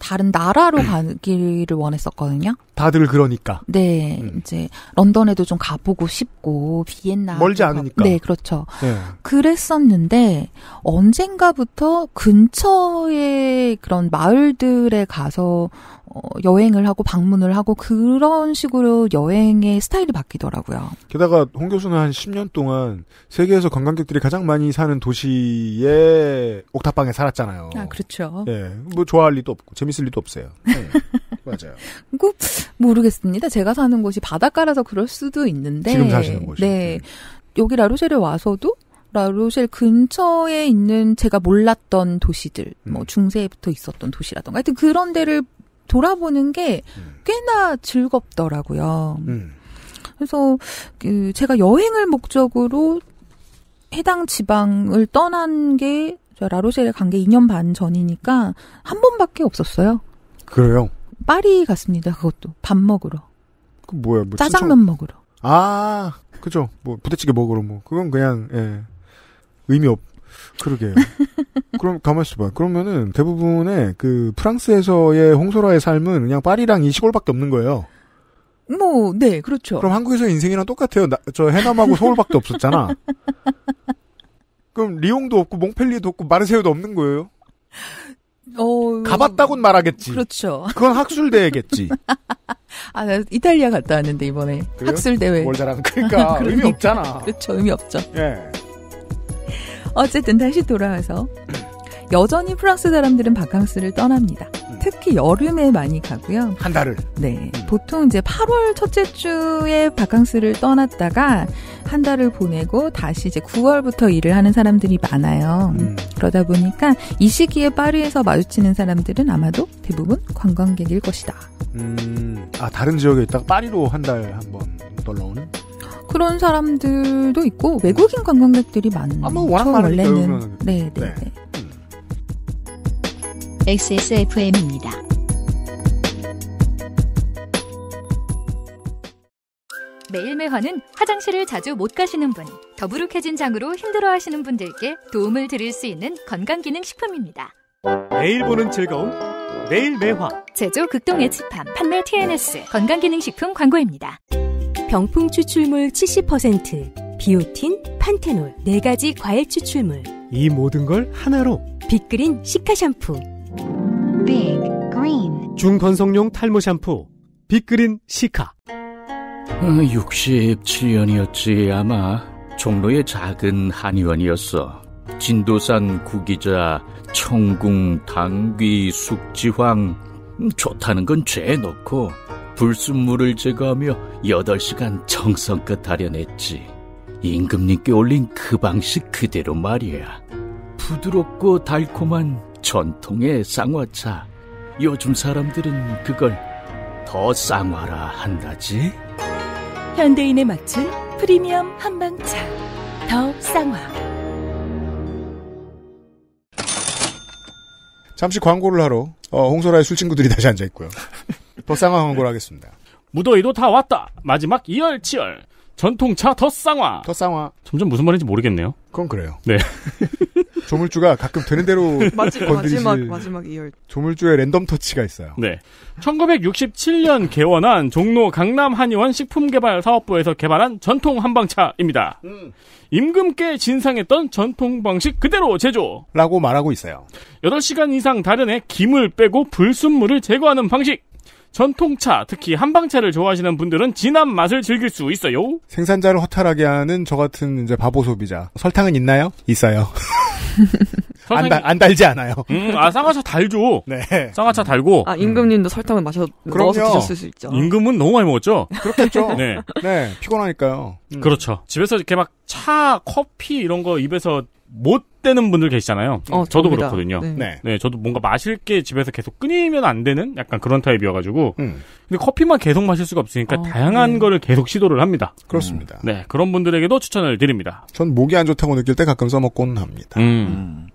A: 다른 나라로 가기를 원했었거든요.
B: 다들 그러니까.
A: 네, 음. 이제 런던에도 좀 가보고 싶고 비엔나 멀지 않으니까. 가... 네, 그렇죠. 네. 그랬었는데 언젠가부터 근처에 그런 마을들에 가서 어, 여행을 하고 방문을 하고 그런 식으로 여행의 스타일이 바뀌더라고요.
B: 게다가 홍 교수는 한 10년 동안 세계에서 관광객들이 가장 많이 사는 도시의 옥탑방에 살았잖아요.
A: 아, 그렇죠. 예.
B: 뭐 좋아할 리도 없고 재밌을 리도 없어요. 네, 맞아요.
A: 꼭 모르겠습니다. 제가 사는 곳이 바닷가라서 그럴 수도 있는데 지금 사시는 곳이. 네. 예. 여기 라루셀에 와서도 라로셀 근처에 있는 제가 몰랐던 도시들, 뭐 음. 중세부터 있었던 도시라던가 하여튼 그런 데를 돌아보는 게 음. 꽤나 즐겁더라고요. 음. 그래서 그 제가 여행을 목적으로 해당 지방을 떠난 게 라로셀에 간 게 2년 반 전이니까 한 번밖에 없었어요. 그래요? 파리 갔습니다. 그것도 밥 먹으러.
B: 그 뭐야? 뭐 짜장면 추천... 먹으러. 아, 그죠. 뭐 부대찌개 먹으러 뭐 그건 그냥 예. 의미 없 그러게요. 그럼 가만 있어봐. 그러면은 대부분의 그 프랑스에서의 홍소라의 삶은 그냥 파리랑 이 시골밖에 없는 거예요.
A: 뭐, 네, 그렇죠. 그럼
B: 한국에서 인생이랑 똑같아요. 나, 저 해남하고 서울밖에 없었잖아. 그럼 리옹도 없고 몽펠리에도 없고 마르세유도 없는 거예요.
A: 어... 가봤다곤
B: 말하겠지. 그렇죠. 그건 학술 대회겠지.
A: 아, 나 이탈리아 갔다 왔는데 이번에 학술 대회. 월자랑 그러니까, 그러니까 의미 없잖아.
B: 그렇죠, 의미 없죠. 예.
A: 어쨌든 다시 돌아와서 여전히 프랑스 사람들은 바캉스를 떠납니다. 음. 특히 여름에 많이 가고요. 한 달을. 네. 음. 보통 이제 8월 첫째 주에 바캉스를 떠났다가 한 달을 보내고 다시 이제 9월부터 일을 하는 사람들이 많아요. 음. 그러다 보니까 이 시기에 파리에서 마주치는 사람들은 아마도 대부분 관광객일 것이다.
B: 음. 아, 다른 지역에 있다가 파리로 한 달 한번 놀러 오는?
A: 그런 사람들도 있고 외국인 관광객들이 많죠. 아, 뭐 워낙 원래는 네, 네, 네. 네. XSFM입니다. 매일매화는 화장실을 자주 못 가시는 분, 더부룩해진 장으로 힘들어하시는 분들께 도움을 드릴 수 있는 건강기능식품입니다.
C: 매일 보는 즐거움, 매일매화. 제조
A: 극동의 집함, 판매 TNS, 건강기능식품 광고입니다.
C: 병풍 추출물
B: 70%, 비오틴, 판테놀, 네가지 과일 추출물. 이 모든 걸
C: 하나로. 빅그린 시카 샴푸. 빅 그린. 중건성용 탈모 샴푸. 빅그린 시카. 67년이었지 어, 아마 종로의 작은 한의원이었어 진도산 구기자 청궁 당귀 숙지황 음, 좋다는 건 죄 넣고 불순물을 제거하며 8시간 정성껏 다려냈지. 임금님께 올린 그 방식 그대로 말이야. 부드럽고 달콤한 전통의 쌍화차. 요즘 사람들은 그걸 더 쌍화라 한다지.
A: 현대인에 맞춘 프리미엄 한방차. 더 쌍화.
C: 잠시 광고를 하러 어, 홍소라의 술 친구들이 다시 앉아 있고요. 더 쌍화 광고를 하겠습니다. 무더위도 다 왔다. 마지막 2열7열 전통차 더 쌍화. 더 쌍화. 점점 무슨 말인지 모르겠네요. 그건 그래요. 네. 조물주가
B: 가끔 되는 대로 마지, 마지막 마지막 2열 조물주의 랜덤 터치가 있어요.
C: 네. 1967년 개원한 종로 강남 한의원 식품개발사업부에서 개발한 전통 한방차입니다. 음. 임금께 진상했던 전통 방식 그대로 제조라고 말하고 있어요. 8시간 이상 다른해 김을 빼고 불순물을 제거하는 방식. 전통차, 특히 한방차를 좋아하시는 분들은 진한 맛을 즐길 수 있어요. 생산자를
B: 허탈하게 하는 저 같은 이제 바보 소비자. 설탕은 있나요? 있어요.
C: 설탕이... 안, 달, 안 달지 않아요. 음, 아, 쌍화차 달죠. 네. 쌍화차 달고. 아, 임금님도 음. 설탕을
B: 마셔, 넣어서 드셨을 수 있죠.
C: 임금은 너무 많이 먹었죠? 그렇겠죠. 네. 네,
B: 피곤하니까요.
C: 음. 그렇죠. 집에서 이렇게 막 차, 커피 이런 거 입에서 못 되는 분들 계시잖아요. 어, 저도 저입니다. 그렇거든요. 네. 네. 네. 저도 뭔가 마실 게 집에서 계속 끊이면 안 되는 약간 그런 타입이어가지고. 음. 근데 커피만 계속 마실 수가 없으니까 어, 다양한 네. 거를 계속 시도를 합니다. 그렇습니다. 음. 네, 그런 분들에게도 추천을 드립니다.
B: 전 목이 안 좋다고 느낄 때 가끔 써먹곤 합니다.
C: 음. 음.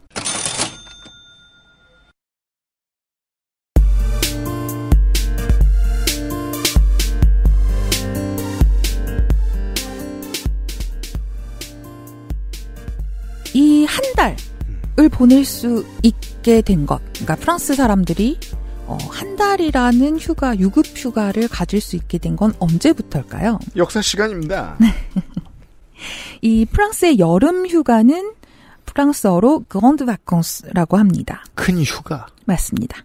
A: 을 보낼 수 있게 된 것. 그러니까 프랑스 사람들이 어, 한 달이라는 휴가, 유급 휴가를 가질 수 있게 된 건 언제부터일까요?
B: 역사 시간입니다. 네.
A: 이 프랑스의 여름 휴가는 프랑스어로 그런드 바캉스라고 합니다. 큰 휴가. 맞습니다.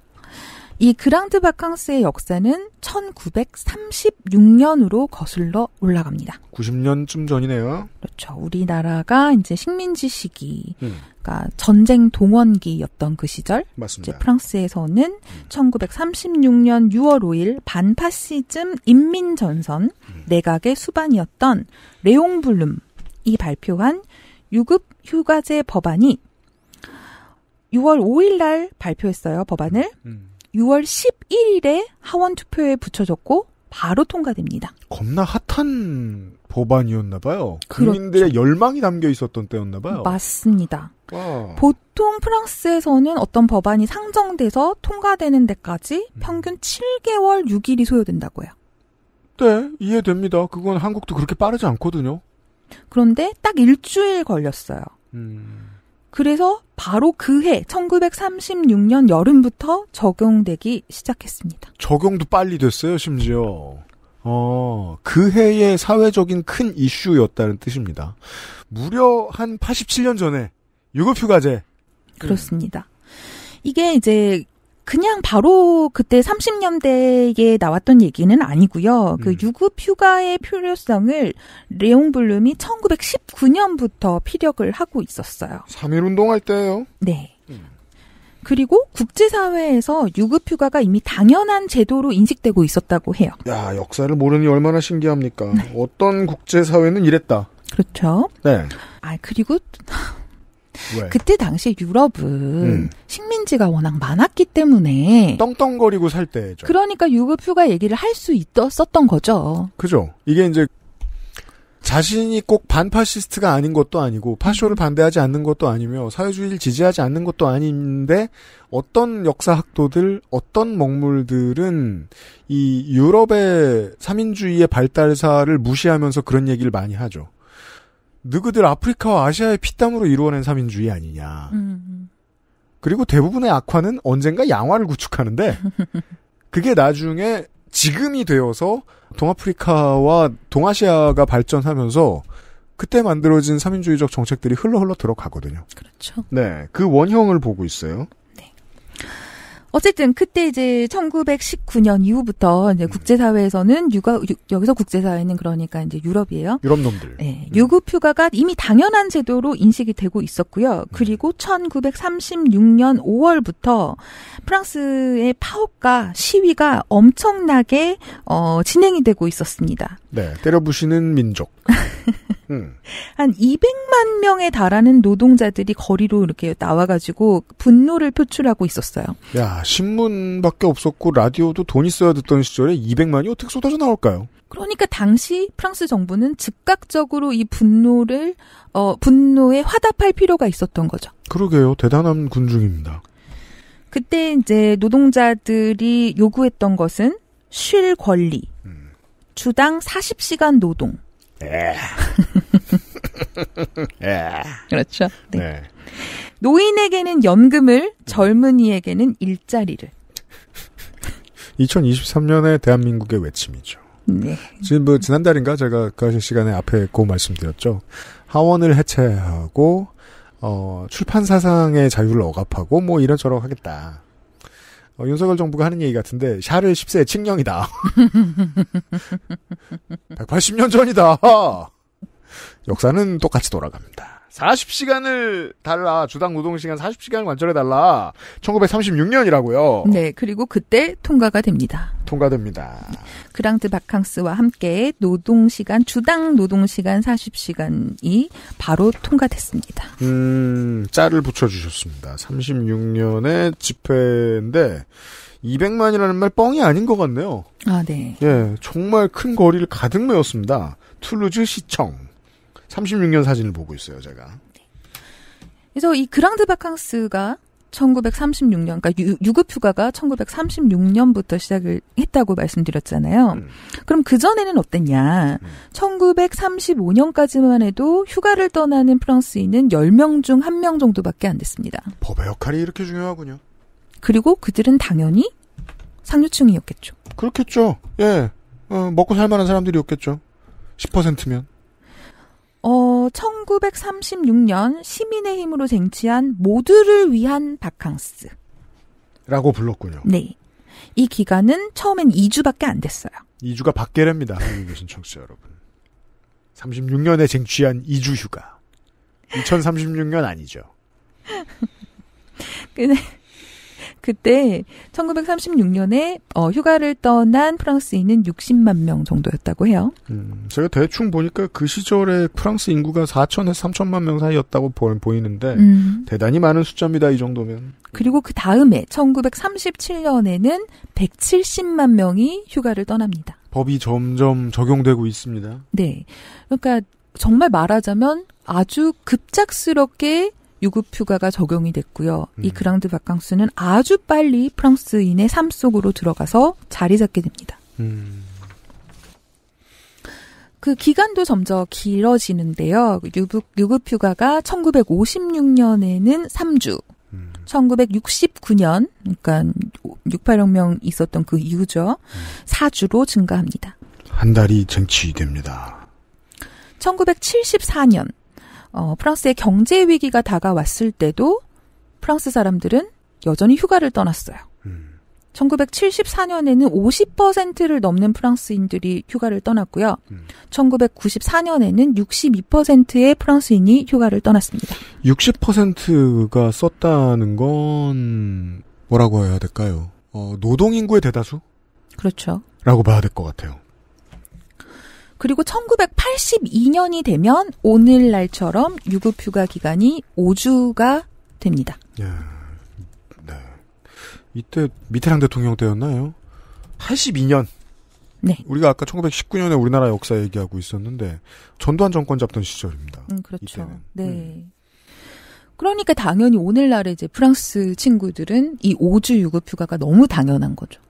A: 이 그랑드 바캉스의 역사는 1936년으로 거슬러 올라갑니다.
B: 90년쯤 전이네요. 그렇죠.
A: 우리나라가 이제 식민지 시기, 음. 그러니까 전쟁 동원기였던 그 시절. 맞습니다. 프랑스에서는 음. 1936년 6월 5일 반파시즘 인민전선 음. 내각의 수반이었던 레옹 블룸이 발표한 유급 휴가제 법안이 6월 5일 날 발표했어요, 법안을. 음. 6월 11일에 하원 투표에 붙여졌고 바로 통과됩니다.
B: 겁나 핫한 법안이었나 봐요. 그렇죠. 국민들의 열망이 담겨 있었던 때였나 봐요.
A: 맞습니다. 와. 보통 프랑스에서는 어떤 법안이 상정돼서 통과되는 데까지 음. 평균 7개월 6일이 소요된다고요.
B: 네, 이해됩니다. 그건 한국도 그렇게 빠르지 않거든요.
A: 그런데 딱 일주일 걸렸어요. 음. 그래서 바로 그해 1936년 여름부터 적용되기 시작했습니다.
B: 적용도 빨리 됐어요, 심지어. 어, 그 해의 사회적인 큰 이슈였다는 뜻입니다. 무려 한 87년 전에 유급휴가제.
A: 그렇습니다. 이게 이제 그냥 바로 그때 30년대에 나왔던 얘기는 아니고요. 그 음. 유급 휴가의 필요성을 레옹 블룸이 1919년부터 피력을 하고 있었어요. 3 1 운동할 때요 네. 음. 그리고 국제사회에서 유급휴가가 이미 당연한 제도로 인식되고 있었다고 해요.
B: 야, 역사를 모르니 얼마나 신기합니까? 네. 어떤 국제사회는 이랬다. 그렇죠. 네. 아, 그리고 왜?
A: 그때 당시 유럽은
B: 음.
A: 식민지가 워낙 많았기
B: 때문에 떵떵거리고 살 때죠.
A: 그러니까 유급 휴가 얘기를 할 수 있었던 거죠.
B: 그죠. 이게 이제 자신이 꼭 반파시스트가 아닌 것도 아니고 파쇼를 반대하지 않는 것도 아니며 사회주의를 지지하지 않는 것도 아닌데 어떤 역사학도들 어떤 먹물들은 이 유럽의 삼인주의의 발달사를 무시하면서 그런 얘기를 많이 하죠. 누구들 아프리카와 아시아의 피땀으로 이루어낸 삼인주의 아니냐. 음, 음. 그리고 대부분의 악화는 언젠가 양화를 구축하는데 그게 나중에 지금이 되어서 동아프리카와 동아시아가 발전하면서 그때 만들어진 삼인주의적 정책들이 흘러 흘러 들어가거든요. 그렇죠. 네, 그 원형을 보고 있어요.
A: 어쨌든 그때 이제 1919년 이후부터 이제 음. 국제사회에서는 육아 유, 여기서 국제사회는 그러니까 이제 유럽이에요. 유럽 놈들. 네, 음. 유급 휴가가 이미 당연한 제도로 인식이 되고 있었고요. 음. 그리고 1936년 5월부터 프랑스의 파업과 시위가 엄청나게 어, 진행이 되고 있었습니다.
B: 네, 때려부시는 민족.
A: 한 200만 명에 달하는 노동자들이 거리로 이렇게 나와가지고 분노를
B: 표출하고 있었어요. 야, 신문밖에 없었고 라디오도 돈 있어야 듣던 시절에 200만이 어떻게 쏟아져 나올까요?
A: 그러니까 당시 프랑스 정부는 즉각적으로 이 분노를 어, 분노에 화답할 필요가 있었던 거죠.
B: 그러게요. 대단한 군중입니다.
A: 그때 이제 노동자들이 요구했던 것은 쉴 권리, 음. 주당 40시간 노동. 에. 에. 그렇죠. 네. 네. 노인에게는 연금을, 젊은이에게는 일자리를.
B: 2023년의 대한민국의 외침이죠. 네. 지금 뭐 지난달인가 제가 그실 시간에 앞에 고 그 말씀드렸죠. 하원을 해체하고 어, 출판 사상의 자유를 억압하고 뭐 이런저런 하겠다. 어, 윤석열 정부가 하는 얘기 같은데 샤를 10세 칙령이다. 180년 전이다. 역사는 똑같이 돌아갑니다. 40시간을 달라 주당 노동시간 40시간을 관철해달라 1936년이라고요. 네, 그리고 그때 통과가 됩니다. 통과됩니다.
A: 그랑트 바캉스와 함께 노동시간 주당 노동시간 40시간이
B: 바로 통과됐습니다. 음, 짤을 붙여주셨습니다. 36년의 집회인데 200만이라는 말 뻥이 아닌 것 같네요. 아, 네. 예, 정말 큰 거리를 가득 메웠습니다. 툴루즈 시청. 36년 사진을 보고 있어요, 제가. 네.
A: 그래서 이 그랑드 바캉스가 1936년, 그러니까 유, 급 휴가가 1936년부터 시작을 했다고 말씀드렸잖아요. 음. 그럼 그 전에는 어땠냐? 음. 1935년까지만 해도 휴가를 떠나는 프랑스인은 10명 중 1명 정도밖에 안 됐습니다.
B: 법의 역할이 이렇게 중요하군요. 그리고 그들은 당연히 상류층이었겠죠. 그렇겠죠. 예. 어, 먹고 살 만한 사람들이었겠죠. 10%면.
A: 어, 1936년 시민의 힘으로 쟁취한 모두를 위한 바캉스.
B: 라고 불렀군요.
A: 네. 이 기간은 처음엔
B: 2주밖에 안 됐어요. 2주가 밖에랍니다. 한국 계신 청취자 여러분. 36년에 쟁취한 2주 휴가. 2036년 아니죠.
A: 근데 그때 1936년에 어, 휴가를 떠난 프랑스인은 60만 명 정도였다고 해요.
B: 음, 제가 대충 보니까 그 시절에 프랑스 인구가 4천에서 3천만 명 사이였다고 보, 보이는데 음. 대단히 많은 숫자입니다. 이 정도면.
A: 그리고 그 다음에 1937년에는 170만 명이 휴가를 떠납니다.
B: 법이 점점 적용되고 있습니다.
A: 네. 그러니까 정말 말하자면 아주 급작스럽게 유급 휴가가 적용이 됐고요. 음. 이 그랑드 바캉스는 아주 빨리 프랑스인의 삶 속으로 들어가서 자리 잡게 됩니다. 음. 그 기간도 점점 길어지는데요. 유급, 유급 휴가가 1956년에는 3주, 1969년, 음. 그러니까 686명 있었던 그 이후죠. 4주로 음. 증가합니다.
B: 한 달이 쟁취됩니다.
A: 1974년 어, 프랑스의 경제 위기가 다가왔을 때도 프랑스 사람들은 여전히 휴가를 떠났어요. 1974년에는 음. 50%를 넘는 프랑스인들이 휴가를 떠났고요. 음. 1994년에는 62%의 프랑스인이 휴가를 떠났습니다.
B: 60%가 썼다는 건 뭐라고 해야 될까요? 어, 노동 인구의 대다수? 그렇죠. 라고 봐야 될 것 같아요.
A: 그리고 1982년이 되면 오늘날처럼 유급 휴가 기간이 5주가 됩니다.
B: 예. 네. 이때 미테랑 대통령 때였나요? 82년. 네. 우리가 아까 1919년에 우리나라 역사 얘기하고 있었는데 전두환 정권 잡던 시절입니다.
A: 음, 그렇죠. 이때는. 네. 음. 그러니까 당연히 오늘날의 이제 프랑스 친구들은 이 5주 유급 휴가가 너무 당연한 거죠.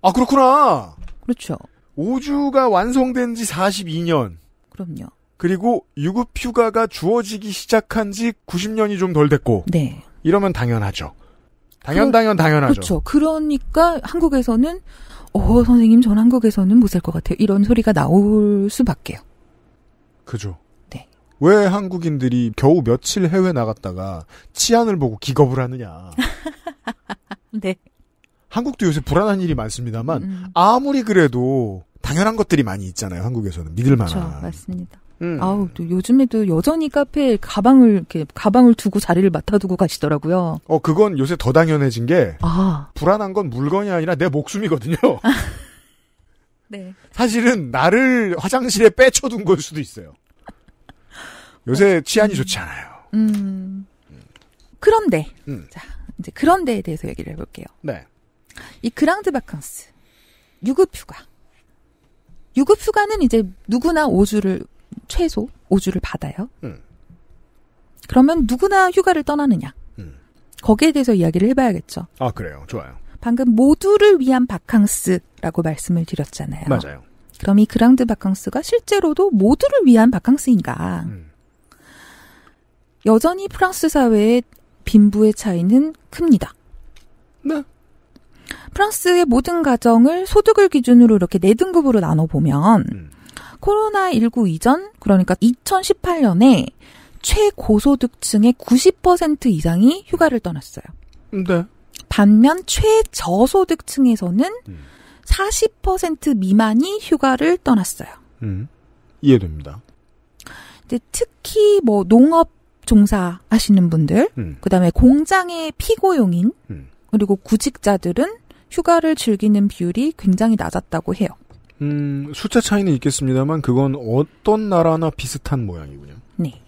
B: 아, 그렇구나. 그렇죠. 오주가 완성된 지 42년. 그럼요. 그리고 유급 휴가가 주어지기 시작한 지 90년이 좀 덜 됐고. 네. 이러면 당연하죠. 당연 그 당연 당연하죠. 그렇죠.
A: 그러니까 한국에서는 어 선생님 전 한국에서는 못 살 것 같아요. 이런 소리가 나올 수밖에요.
B: 그죠. 네. 왜 한국인들이 겨우 며칠 해외 나갔다가 치안을 보고 기겁을 하느냐.
A: 네.
B: 한국도 요새 불안한 일이 많습니다만 음, 음. 아무리 그래도 당연한 것들이 많이 있잖아요. 한국에서는 믿을 그렇죠, 만한.
A: 맞습니다. 음. 아우 또 요즘에도 여전히 카페에 가방을 이렇게 가방을 두고 자리를 맡아두고 가시더라고요.
B: 어 그건 요새 더 당연해진 게 아. 불안한 건 물건이 아니라 내 목숨이거든요. 아. 네. 사실은 나를 화장실에 빼쳐둔 걸 수도 있어요. 요새 어, 치안이 음. 좋지 않아요. 음. 그런데 음.
A: 자 이제 그런데에 대해서 얘기를 해볼게요. 네. 이 그랑드 바캉스, 유급 휴가. 유급 휴가는 이제 누구나 5주를 최소 5주를 받아요. 음. 그러면 누구나 휴가를 떠나느냐? 음. 거기에 대해서 이야기를 해봐야겠죠.
B: 아 그래요, 좋아요.
A: 방금 모두를 위한 바캉스라고 말씀을 드렸잖아요. 맞아요. 그럼 이 그랑드 바캉스가 실제로도 모두를 위한 바캉스인가? 음. 여전히 프랑스 사회의 빈부의 차이는 큽니다. 네. 프랑스의 모든 가정을 소득을 기준으로 이렇게 네 등급으로 나눠 보면 음. 코로나 19 이전 그러니까 2018년에 최고소득층의 90% 이상이 휴가를 떠났어요. 네. 반면 최저소득층에서는 음. 40% 미만이 휴가를 떠났어요. 음. 이해됩니다. 근데 특히 뭐 농업 종사 하시는 분들, 음. 그다음에 공장의 피고용인, 음. 그리고 구직자들은 휴가를 즐기는 비율이 굉장히 낮았다고 해요.
B: 음, 숫자 차이는 있겠습니다만 그건 어떤 나라나 비슷한 모양이군요.
A: 네.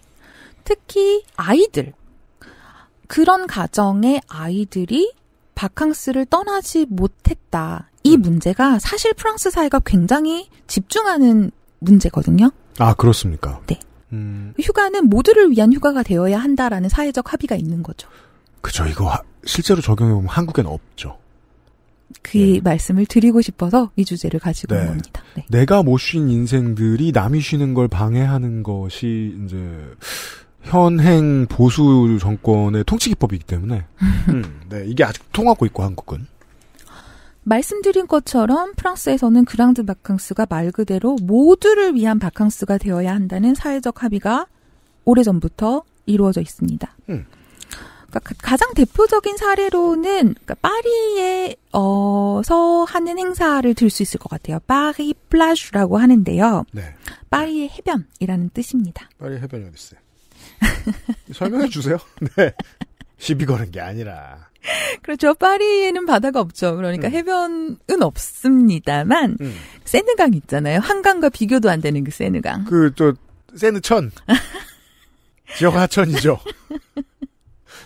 A: 특히 아이들. 그런 가정의 아이들이 바캉스를 떠나지 못했다. 이 음. 문제가 사실 프랑스 사회가 굉장히 집중하는 문제거든요.
B: 아, 그렇습니까? 네.
A: 음. 휴가는 모두를 위한 휴가가 되어야 한다라는 사회적 합의가 있는 거죠.
B: 그죠. 이거 하, 실제로 적용해보면 한국엔 없죠.
A: 그 네. 말씀을 드리고 싶어서 이 주제를 가지고 네. 온
B: 겁니다. 네. 내가 못 쉰 인생들이 남이 쉬는 걸 방해하는 것이 이제 현행 보수 정권의 통치기법이기 때문에 음, 네, 이게 아직 통하고 있고 한국은
A: 말씀드린 것처럼 프랑스에서는 그랑드 바캉스가 말 그대로 모두를 위한 바캉스가 되어야 한다는 사회적 합의가 오래전부터 이루어져 있습니다. 음. 그러니까 가장 대표적인 사례로는 그러니까 파리에 어서 하는 행사를 들 수 있을 것 같아요. 파리 플라슈라고 하는데요. 네. 파리의 해변이라는 뜻입니다.
B: 파리 해변이 어디 있어요? 설명해 주세요. 네. 시비 거는 게 아니라.
A: 그렇죠. 파리에는 바다가 없죠. 그러니까 음. 해변은 없습니다만 음. 세느강 있잖아요. 한강과 비교도 안 되는 그 세느강.
B: 그또 세느천. 지역 하천이죠.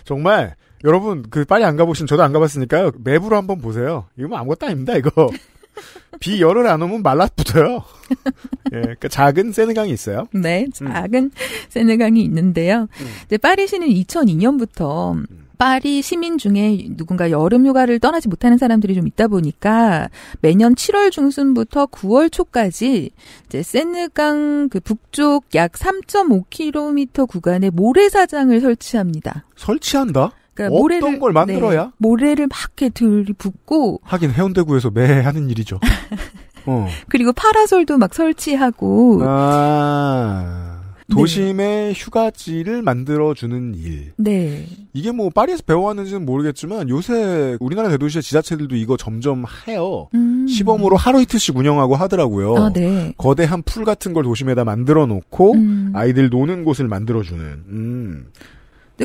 B: 정말 여러분 그 빨리 안 가보신 저도 안 가봤으니까요. 맵으로 한번 보세요. 이거 뭐 아무것도 아닙니다. 이거 비 열흘 안 오면 말라붙어요. 예, 그 작은 세느강이 있어요.
A: 네, 음. 작은 음. 세느강이 있는데요. 음. 이제 파리시는 2002년부터 음. 파리 시민 중에 누군가 여름 휴가를 떠나지 못하는 사람들이 좀 있다 보니까 매년 7월 중순부터 9월 초까지 이제 센느강그 북쪽 약 3.5km 구간에 모래사장을 설치합니다.
B: 설치한다? 그러니까 모래를, 어떤 걸 만들어야? 네,
A: 모래를 막 이렇게 들이붓고
B: 하긴 해운대구에서 매 하는 일이죠. 어.
A: 그리고 파라솔도 막 설치하고
B: 아... 네. 도심의 휴가지를 만들어주는 일. 네. 이게 뭐 파리에서 배워왔는지는 모르겠지만 요새 우리나라 대도시의 지자체들도 이거 점점
A: 해요. 음.
B: 시범으로 하루 이틀씩 운영하고 하더라고요. 아, 네. 거대한 풀 같은 걸 도심에다 만들어 놓고 음. 아이들 노는 곳을 만들어주는. 음.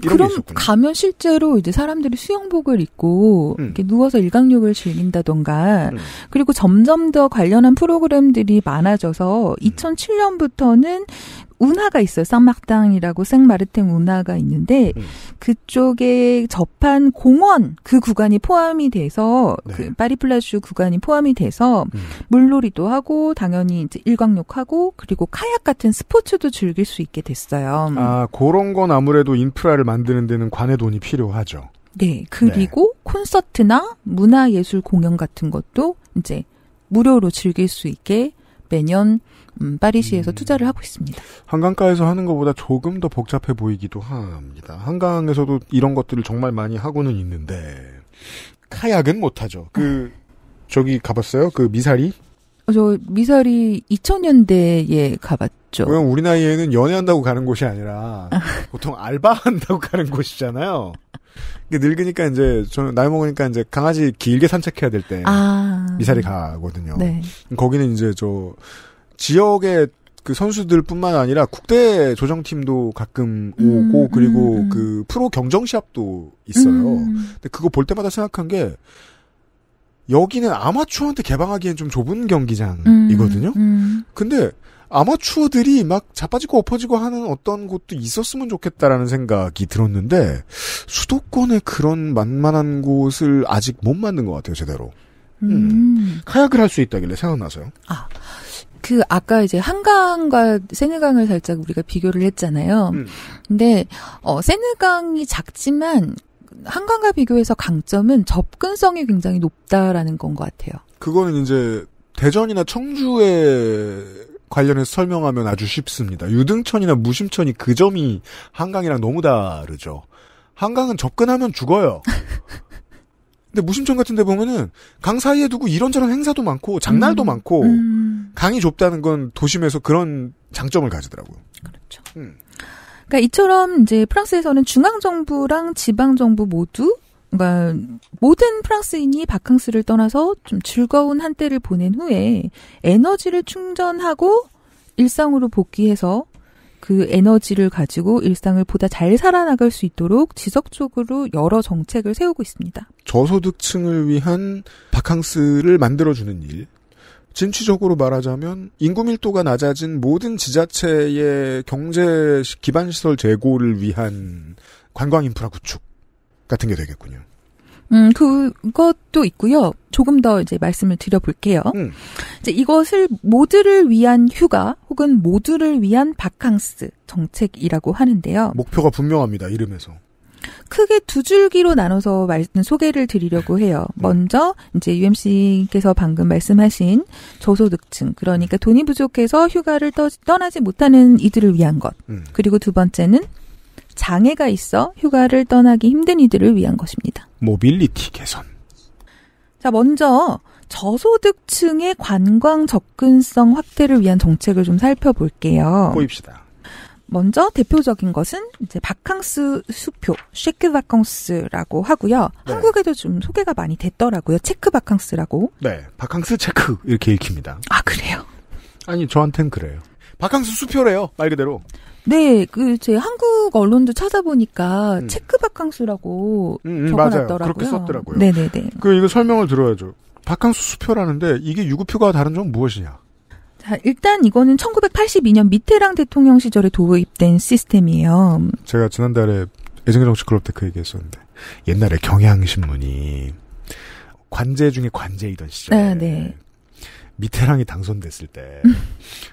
B: 그럼
A: 가면 실제로 이제 사람들이 수영복을 입고 음. 이렇게 누워서 일광욕을 즐긴다던가 음. 그리고 점점 더 관련한 프로그램들이 많아져서 음. 2007년부터는 운하가 있어요. 쌍막당이라고 생마르탱 운하가 있는데 음. 그쪽에 접한 공원 그 구간이 포함이 돼서 네. 그 파리플라슈 구간이 포함이 돼서 음. 물놀이도 하고 당연히 이제 일광욕하고 그리고 카약 같은 스포츠도 즐길 수 있게 됐어요.
B: 아, 그런 건 아무래도 인프라를 만드는 데는 관의 돈이 필요하죠.
A: 네. 그리고 네. 콘서트나 문화예술 공연 같은 것도 이제 무료로 즐길 수 있게 매년 음, 파리시에서 음. 투자를 하고 있습니다.
B: 한강가에서 하는 것보다 조금 더 복잡해 보이기도 합니다. 한강에서도 이런 것들을 정말 많이 하고는 있는데 카약은 못하죠. 그 아. 저기 가봤어요? 그 미사리?
A: 어, 저 미사리 2000년대에 가봤죠.
B: 왜냐면 우리 나이에는 연애한다고 가는 곳이 아니라 아. 보통 알바한다고 가는 곳이잖아요. 늙으니까 이제 저는 나이 먹으니까 이제 강아지 길게 산책해야 될때 아... 미사리 가거든요. 네. 거기는 이제 저 지역의 그 선수들뿐만 아니라 국대 조정팀도 가끔 오고 음, 그리고 음, 음, 그 프로 경정 시합도 있어요. 음, 음. 근데 그거 볼 때마다 생각한 게 여기는 아마추어한테 개방하기엔 좀 좁은 경기장이거든요. 근데 아마추어들이 막 자빠지고 엎어지고 하는 어떤 곳도 있었으면 좋겠다라는 생각이 들었는데 수도권에 그런 만만한 곳을 아직 못 만든 것 같아요 제대로. 음. 카약을 할 수 있다길래 생각나서요. 아
A: 그 아까 이제 한강과 세느강을 살짝 우리가 비교를 했잖아요. 음. 근데 어 세느강이 작지만 한강과 비교해서 강점은 접근성이 굉장히 높다라는 건 것 같아요.
B: 그거는 이제 대전이나 청주에 관련해서 설명하면 아주 쉽습니다. 유등천이나 무심천이 그 점이 한강이랑 너무 다르죠. 한강은 접근하면 죽어요. 근데 무심천 같은 데 보면은 강 사이에 두고 이런저런 행사도 많고 장날도 음. 많고 음. 강이 좁다는 건 도심에서 그런 장점을 가지더라고요. 그렇죠. 음.
A: 그러니까 이처럼 이제 프랑스에서는 중앙 정부랑 지방 정부 모두 그러니까 모든 프랑스인이 바캉스를 떠나서 좀 즐거운 한때를 보낸 후에 에너지를 충전하고 일상으로 복귀해서 그 에너지를 가지고 일상을 보다 잘 살아나갈 수 있도록 지속적으로 여러 정책을 세우고 있습니다.
B: 저소득층을 위한 바캉스를 만들어주는 일. 진취적으로 말하자면 인구 밀도가 낮아진 모든 지자체의 경제 기반 시설 재고를 위한 관광 인프라 구축 같은 게 되겠군요.
A: 음, 그것도 있고요. 조금 더 이제 말씀을 드려볼게요. 음. 이제 이것을 모두를 위한 휴가 혹은 모두를 위한 바캉스 정책이라고 하는데요. 목표가 분명합니다. 이름에서. 크게 두 줄기로 나눠서 말씀 소개를 드리려고 해요. 네. 먼저 이제 UMC께서 방금 말씀하신 저소득층 그러니까 돈이 부족해서 휴가를 떠, 떠나지 못하는 이들을 위한 것. 음. 그리고 두 번째는 장애가 있어 휴가를 떠나기 힘든 이들을 위한
B: 것입니다. 모빌리티 개선.
A: 자, 먼저 저소득층의 관광 접근성 확대를 위한 정책을 좀 살펴볼게요. 보입시다. 먼저 대표적인 것은 이제 바캉스 수표, 쉐크 바캉스라고 하고요. 네. 한국에도 좀 소개가 많이 됐더라고요. 체크 바캉스라고. 네, 바캉스 체크
B: 이렇게 읽힙니다. 아 그래요? 아니 저한텐 그래요. 바캉스 수표래요. 말 그대로.
A: 네, 그 제 한국 언론도 찾아보니까 음. 체크 바캉스라고 음, 음, 적어놨더라고요. 맞아요. 그렇게 썼더라고요. 네네네.
B: 그 이거 설명을 들어야죠. 바캉스 수표라는데 이게 유급휴가와 다른 점 무엇이냐?
A: 자, 일단 이거는 1982년 미테랑 대통령 시절에 도입된 시스템이에요.
B: 제가 지난달에 애정의 정치 클럽 때 그 얘기했었는데 옛날에 경향신문이 관제 중에 관제이던 시절. 아, 네. 네. 미테랑이 당선됐을 때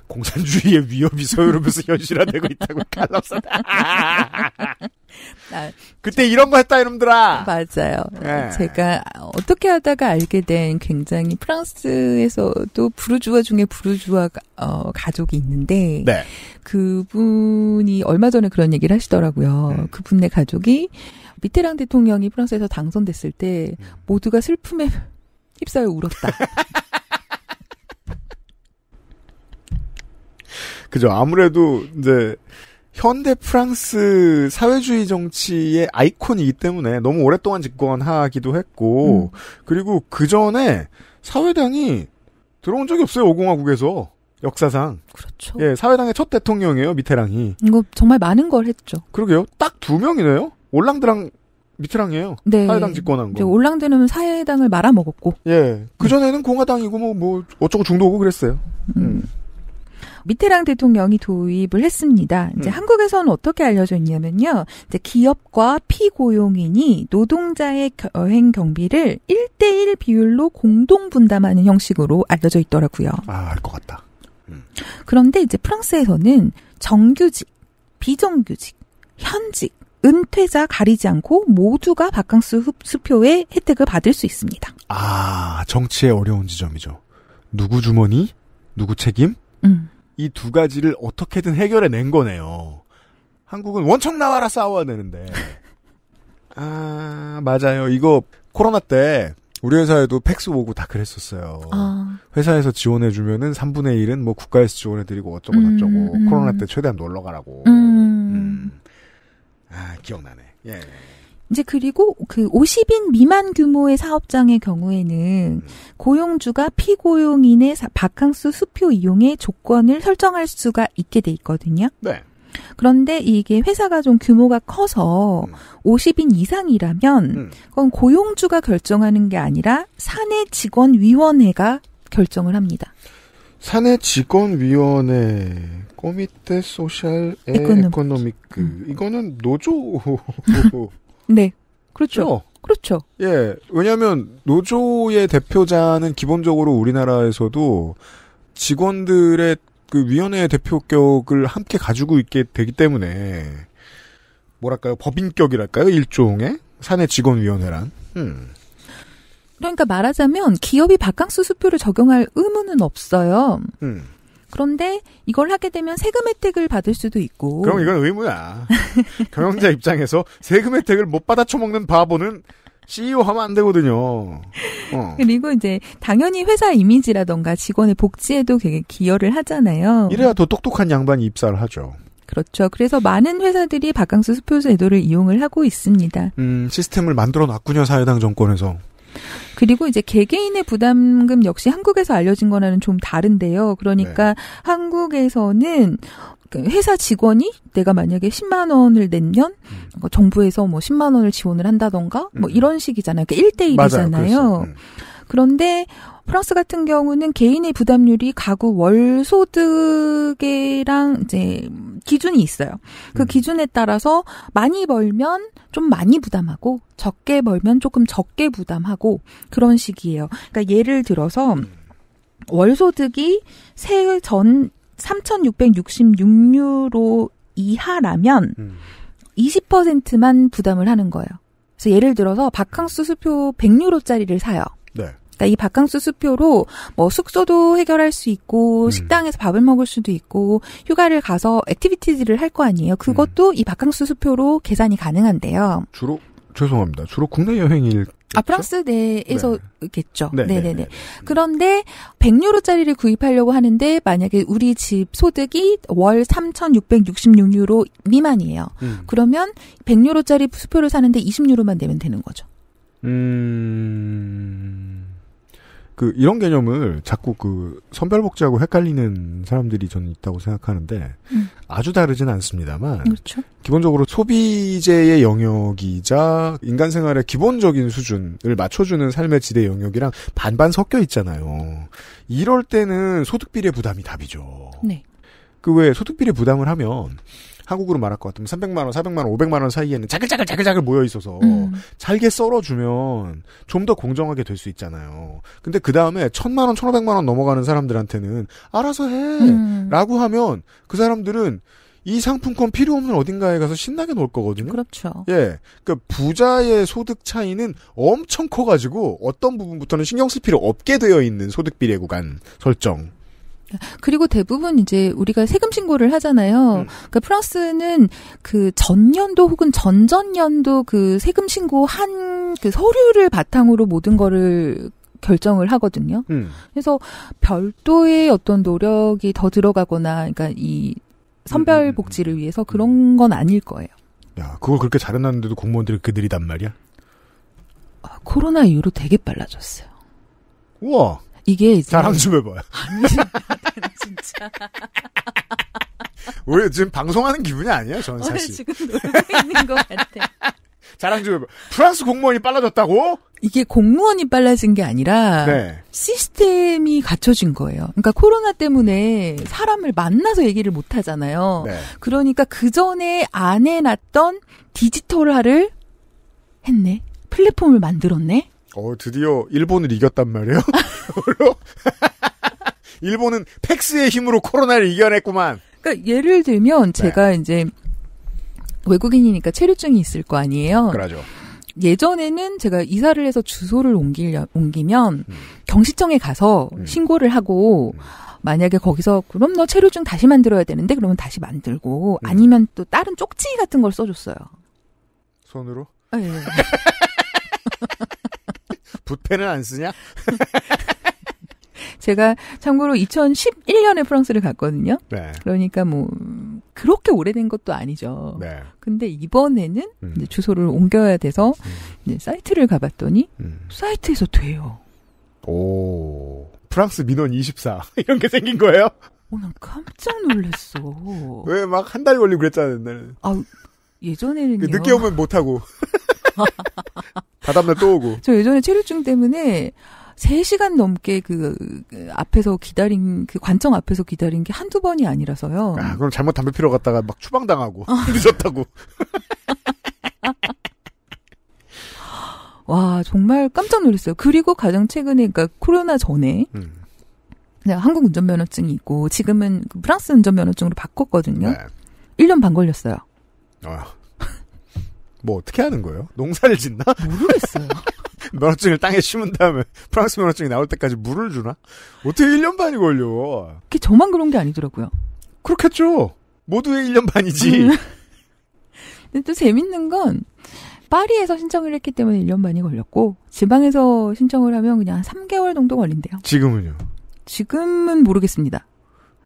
B: 공산주의의 위협이 서유럽에서 현실화되고 있다고 칼럼사다. 아, 그때 이런 거 했다 이놈들아.
A: 맞아요. 네. 제가 어떻게 하다가 알게 된 굉장히 프랑스에서도 부르주아 중에 부르주아 어, 가족이 있는데 네. 그분이 얼마 전에 그런 얘기를 하시더라고요. 음. 그분네 가족이 미테랑 대통령이 프랑스에서 당선됐을 때 음. 모두가 슬픔에 휩싸여 울었다.
B: 그죠. 아무래도 이제 현대 프랑스 사회주의 정치의 아이콘이기 때문에 너무 오랫동안 집권하기도 했고, 음. 그리고 그 전에 사회당이 들어온 적이 없어요, 오공화국에서. 역사상. 그렇죠. 예, 사회당의 첫 대통령이에요, 미테랑이. 이거 정말 많은 걸 했죠. 그러게요. 딱 두 명이네요? 올랑드랑 미트랑이에요. 네. 사회당 집권한 거.
A: 올랑드는 사회당을 말아먹었고. 예. 그전에는 공화당이고 뭐, 뭐,
B: 어쩌고 중도고 그랬어요. 음. 음.
A: 미테랑 대통령이 도입을 했습니다. 이제 음. 한국에서는 어떻게 알려져 있냐면요. 이제 기업과 피고용인이 노동자의 여행 어, 경비를 1대1 비율로 공동 분담하는 형식으로 알려져 있더라고요. 아, 알 것 같다. 음. 그런데 이제 프랑스에서는 정규직, 비정규직, 현직, 은퇴자 가리지 않고 모두가 바캉스 수표의 혜택을 받을 수 있습니다.
B: 아, 정치의 어려운 지점이죠. 누구 주머니? 누구 책임? 음. 이두 가지를 어떻게든 해결해 낸 거네요. 한국은 원청 나와라 싸워야 되는데. 아, 맞아요. 이거 코로나 때 우리 회사에도 팩스 오고 다 그랬었어요. 아. 회사에서 지원해주면은 3분의 1은 뭐 국가에서 지원해드리고 어쩌고 저쩌고 음, 음. 코로나 때 최대한 놀러 가라고. 음.
A: 음.
B: 아, 기억나네. 예. 예.
A: 이제 그리고 그 50인 미만 규모의 사업장의 경우에는 네. 고용주가 피고용인의 바캉스 수표 이용의 조건을 설정할 수가 있게 돼 있거든요. 네. 그런데 이게 회사가 좀 규모가 커서 음. 50인 이상이라면 음. 그건 고용주가 결정하는 게 아니라 사내 직원위원회가 결정을
B: 합니다. 사내 직원위원회 꼬미떼 소셜 에코노믹 음. 이거는 노조
A: 네. 그렇죠.
B: 그렇죠. 그렇죠. 예. 왜냐하면 노조의 대표자는 기본적으로 우리나라에서도 직원들의 그 위원회 의 대표격을 함께 가지고 있게 되기 때문에 뭐랄까요 법인격이랄까요 일종의 사내 직원위원회란. 음.
A: 그러니까 말하자면 기업이 박강수 수표를 적용할 의무는 없어요. 음. 그런데 이걸 하게 되면 세금 혜택을 받을 수도 있고.
B: 그럼 이건 의무야. 경영자 입장에서 세금 혜택을 못 받아 쳐먹는 바보는 CEO 하면 안 되거든요. 어.
A: 그리고 이제 당연히 회사 이미지라던가 직원의 복지에도 되게 기여를 하잖아요. 이래야
B: 더 똑똑한 양반이 입사를 하죠.
A: 그렇죠. 그래서 많은 회사들이 바캉스 수표 제도를 이용을 하고 있습니다.
B: 음, 시스템을 만들어 놨군요, 사회당 정권에서.
A: 그리고 이제 개개인의 부담금 역시 한국에서 알려진 거는 좀 다른데요. 그러니까 네. 한국에서는 그 회사 직원이 내가 만약에 10만 원을 냈면 음. 뭐 정부에서 뭐 10만 원을 지원을 한다던가 뭐 음. 이런 식이잖아요. 그러니까 1대1이잖아요. 그런데 프랑스 같은 경우는 개인의 부담률이 가구 월 소득이랑 이제 기준이 있어요. 그 음. 기준에 따라서 많이 벌면 좀 많이 부담하고 적게 벌면 조금 적게 부담하고 그런 식이에요. 그러니까 예를 들어서 음. 월 소득이 세후 전 3,666유로 이하라면 음. 20%만 부담을 하는 거예요. 그래서 예를 들어서 바캉스 수표 100유로짜리를 사요. 네. 있다. 이 바캉스 수표로 뭐 숙소도 해결할 수 있고 음. 식당에서 밥을 먹을 수도 있고 휴가를 가서 액티비티를 할 거 아니에요. 그것도 음. 이 바캉스 수표로 계산이 가능한데요.
B: 주로 죄송합니다. 주로 국내 여행일
A: 아, 프랑스 내에서겠죠. 네. 네네 네네네. 네. 그런데 100유로짜리를 구입하려고 하는데 만약에 우리 집 소득이 월 3,666유로 미만이에요. 음. 그러면 100유로짜리 수표를 사는데 20유로만 내면 되는 거죠.
B: 음. 그 이런 개념을 자꾸 그 선별복지하고 헷갈리는 사람들이 저는 있다고 생각하는데 음. 아주 다르진 않습니다만 그렇죠. 기본적으로 소비재의 영역이자 인간 생활의 기본적인 수준을 맞춰주는 삶의 지대 영역이랑 반반 섞여 있잖아요. 이럴 때는 소득 비례 부담이 답이죠. 네. 그왜 소득 비례 부담을 하면 한국으로 말할 것 같으면 300만 원, 400만 원, 500만 원 사이에는 자글자글 자글자글 모여 있어서 음. 잘게 썰어주면 좀 더 공정하게 될 수 있잖아요. 근데 그 다음에 천만 원, 천오백만 원 넘어가는 사람들한테는 알아서 해라고 음. 하면 그 사람들은 이 상품권 필요 없는 어딘가에 가서 신나게 놀 거거든요. 그렇죠. 예. 그까 그러니까 부자의 소득 차이는 엄청 커가지고 어떤 부분부터는 신경 쓸 필요 없게 되어 있는 소득 비례 구간
C: 설정.
A: 그리고 대부분 이제 우리가 세금 신고를 하잖아요. 음. 그러니까 프랑스는 그 전년도 혹은 전전년도 그 세금 신고한 그 서류를 바탕으로 모든 거를 결정을 하거든요. 음. 그래서 별도의 어떤 노력이 더 들어가거나, 그러니까 이 선별 음, 음, 복지를 음. 위해서 그런 건 아닐 거예요.
B: 야, 그걸 그렇게 잘해놨는데도 공무원들이 그렇게 느리단 말이야? 아, 코로나 이후로 되게 빨라졌어요. 우와. 이게 이제 자랑 좀 해봐요. 아니, 진짜. 우 지금 방송하는 기분이 아니에요, 저는 사실. 지금 놀고 있는 것 같아. 자랑 좀 해봐. 프랑스 공무원이 빨라졌다고?
A: 이게 공무원이 빨라진 게 아니라 네. 시스템이 갖춰진 거예요. 그러니까 코로나 때문에 사람을 만나서 얘기를 못 하잖아요. 네. 그러니까 그 전에 안 해놨던 디지털화를 했네.
B: 플랫폼을 만들었네. 어 드디어 일본을 이겼단 말이에요. 힘으로 일본은 팩스의 힘으로 코로나를 이겨냈구만. 그러니까 예를 들면 네. 제가
A: 이제 외국인이니까 체류증이 있을 거 아니에요. 그러죠. 예전에는 제가 이사를 해서 주소를 옮기려, 옮기면 음. 경시청에 가서 음. 신고를 하고 음. 만약에 거기서 그럼 너 체류증 다시 만들어야 되는데 그러면 다시 만들고 음. 아니면 또 다른 쪽지 같은 걸 써줬어요.
B: 손으로? 아, 예. 붓펜은 안 쓰냐?
A: 제가 참고로 2011년에 프랑스를 갔거든요. 네. 그러니까 뭐 그렇게 오래된 것도 아니죠. 네. 근데 이번에는 음. 이제 주소를 옮겨야 돼서 음. 이제 사이트를
B: 가봤더니 음.
A: 사이트에서 돼요.
B: 오 프랑스 민원 24
A: 이런 게 생긴 거예요? 오난 깜짝 놀랐어.
B: 왜 막 한 달 걸리고 그랬잖아 요날에아 예전에는요. 그 늦게 오면 못 하고. 다다음또 오고.
A: 저 예전에 체류증 때문에 3시간 넘게 그, 그 앞에서 기다린 그 관청 앞에서 기다린 게 한두 번이 아니라서요. 아,
B: 그럼 잘못 담배 피러 갔다가 막 추방당하고 아. 늦었다고.
A: 와, 정말 깜짝 놀랐어요. 그리고 가장 최근에 그러니까 코로나 전에 음. 그냥 네, 한국 운전면허증이 있고 지금은 그 프랑스 운전면허증으로 바꿨거든요. 네. 1년
B: 반 걸렸어요. 아. 뭐 어떻게 하는 거예요? 농사를 짓나? 모르겠어요. 면허증을 땅에 심은 다음에 프랑스 면허증이 나올 때까지 물을 주나? 어떻게 1년 반이 걸려? 그게 저만 그런 게 아니더라고요. 그렇겠죠. 모두의 1년 반이지. 음.
A: 근데 또 재밌는 건 파리에서 신청을 했기 때문에 1년 반이 걸렸고 지방에서 신청을 하면 그냥 3개월 정도 걸린대요. 지금은요? 지금은 모르겠습니다.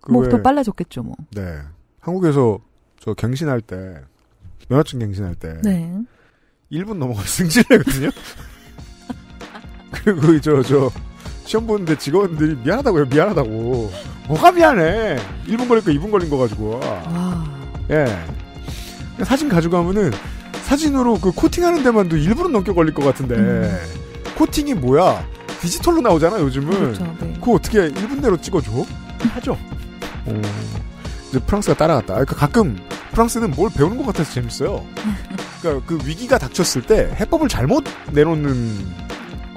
A: 뭐더 그 빨라졌겠죠, 뭐.
B: 네. 한국에서 저 갱신할 때 면허증 갱신할 때 네. 1분 넘어가서 승질내거든요. 그리고 저 저 시험 보는데 직원들이 미안하다고요. 미안하다고. 뭐가 미안해. 1분 걸릴 거 2분 걸린 거 가지고. 와. 예. 사진 가져가면은 사진으로 그 코팅하는 데만도 1분은 넘게 걸릴 것 같은데 음. 코팅이 뭐야? 디지털로 나오잖아 요즘은. 그렇죠, 네. 그거 어떻게 1분대로 찍어줘? 하죠. 오. 어. 프랑스가 따라갔다. 아, 그러니까 가끔 프랑스는 뭘 배우는 것 같아서 재밌어요. 그러니까 그 위기가 닥쳤을 때 해법을 잘못 내놓는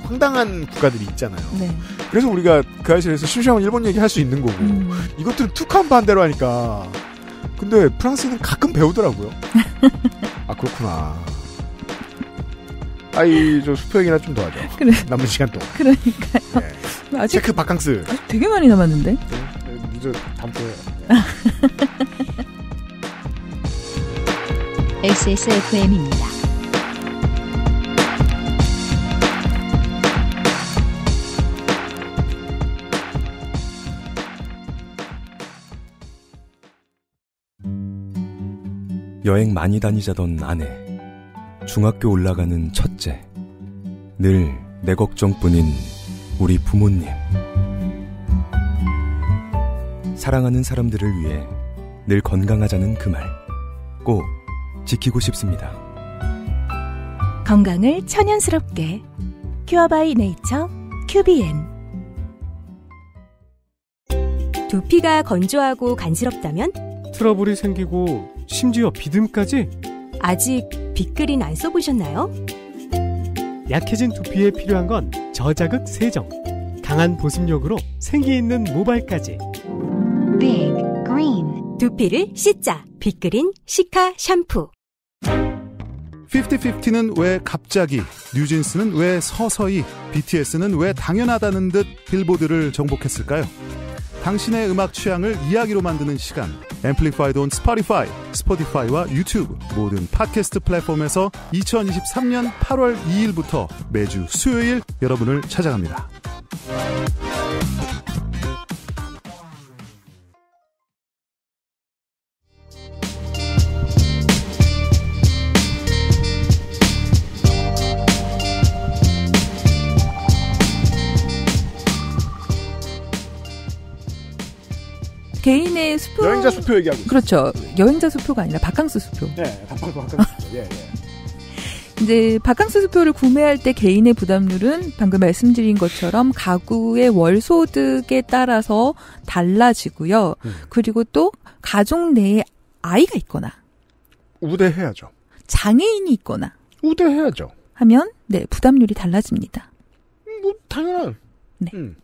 B: 황당한 국가들이 있잖아요. 네. 그래서 우리가 그아시아에서 심심하면 일본 얘기 할 수 있는 거고 음. 이것들은 툭한 반대로 하니까. 근데 프랑스는 가끔 배우더라고요. 아 그렇구나. 아이 저 수표 얘기나 좀 더 하죠. 그래. 남은 시간 동안.
A: 그러니까요. 네. 아직 체크 바캉스.
B: 아직 되게 많이 남았는데. 네. 이제 담보예요.
A: XSFM입니다.
B: 여행 많이 다니자던 아내, 중학교 올라가는 첫째, 늘 내 걱정뿐인 우리 부모님. 사랑하는 사람들을 위해 네. 늘 건강하자는 그 말 꼭 지키고 싶습니다.
A: 건강을 천연스럽게
B: 큐어바이 네이처 큐비엔 두피가 건조하고 간지럽다면 트러블이 생기고
C: 심지어 비듬까지 아직 빅그린 안 써보셨나요? 약해진 두피에 필요한 건 저자극 세정 강한 보습력으로 생기 있는 모발까지
B: Big Green
C: 두피를 씻자 빅그린
B: 시카 샴푸 50-50는 왜 갑자기, 뉴진스는 왜 서서히, BTS는 왜 당연하다는 듯 빌보드를 정복했을까요? 당신의 음악 취향을 이야기로 만드는 시간. 앰플리파이드 온 스포티파이, 스포티파이와 유튜브 모든 팟캐스트 플랫폼에서 2023년 8월 2일부터 매주 수요일 여러분을 찾아갑니다.
A: 개인의 수표 여행자 수표 얘기하고 있어요. 그렇죠. 여행자 수표가 아니라 바캉스 수표. 네, 바캉스 예, 예. 이제 바캉스 수표를 구매할 때 개인의 부담률은 방금 말씀드린 것처럼 가구의 월 소득에 따라서 달라지고요. 음. 그리고 또 가족 내에 아이가 있거나 우대해야죠. 장애인이 있거나 우대해야죠. 하면 네 부담률이 달라집니다.
B: 뭐 당연한. 네. 음.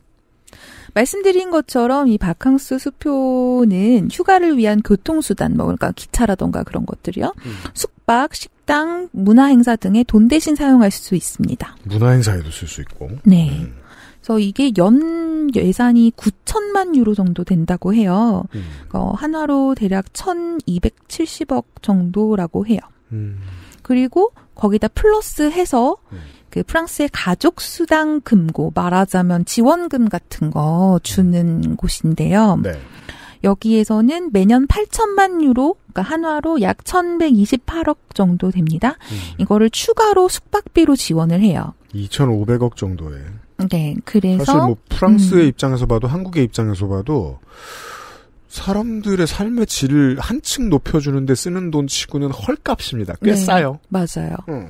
A: 말씀드린 것처럼 이 바캉스 수표는 휴가를 위한 교통수단, 뭐, 그러니까 기차라던가 그런 것들이요. 음. 숙박, 식당, 문화행사 등에 돈 대신 사용할 수 있습니다.
B: 문화행사에도 쓸 수 있고. 네. 음.
A: 그래서 이게 연 예산이 9천만 유로 정도 된다고 해요. 음. 어, 한화로 대략 1,270억 정도라고 해요. 음. 그리고 거기다 플러스 해서 음. 그 프랑스의 가족 수당 금고 말하자면 지원금 같은 거 주는 곳인데요. 네. 여기에서는 매년 8천만 유로, 그러니까 한화로 약 1,128억 정도 됩니다. 음. 이거를 추가로 숙박비로 지원을 해요.
B: 2,500억 정도에.
A: 네, 그래서 사실 뭐 프랑스의
B: 음. 입장에서 봐도 한국의 입장에서 봐도 사람들의 삶의 질을 한층 높여주는데 쓰는 돈 치고는 헐값입니다. 꽤 네, 싸요. 맞아요. 음.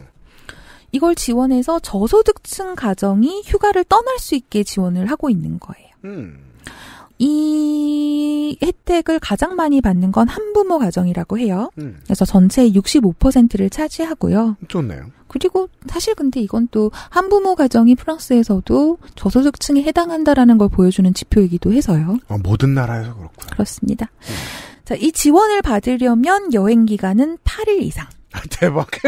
A: 이걸 지원해서 저소득층 가정이 휴가를 떠날 수 있게 지원을 하고 있는 거예요. 음. 이 혜택을 가장 많이 받는 건 한부모 가정이라고 해요. 음. 그래서 전체의 65%를 차지하고요. 좋네요. 그리고 사실 근데 이건 또 한부모 가정이 프랑스에서도 저소득층에 해당한다라는 걸 보여주는 지표이기도 해서요.
B: 어, 모든 나라에서 그렇고요
A: 그렇습니다. 음. 자, 이 지원을 받으려면 여행 기간은 8일 이상. 아,
B: 대박.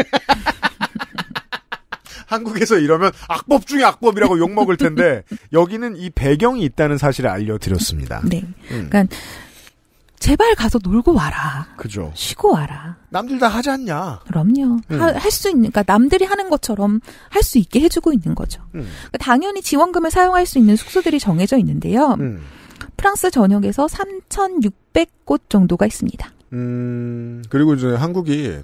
B: 한국에서 이러면 악법 중에 악법이라고 욕먹을 텐데 여기는 이 배경이 있다는 사실을 알려드렸습니다. 네. 음.
A: 그러니까 제발 가서 놀고 와라.
B: 그죠. 쉬고 와라. 남들 다 하지 않냐. 그럼요. 음. 할수
A: 있는, 그러니까 남들이 하는 것처럼 할 수 있게 해주고 있는 거죠. 음. 그러니까 당연히 지원금을 사용할 수 있는 숙소들이 정해져 있는데요. 음. 프랑스 전역에서 3,600곳 정도가 있습니다.
B: 음, 그리고 이제 한국이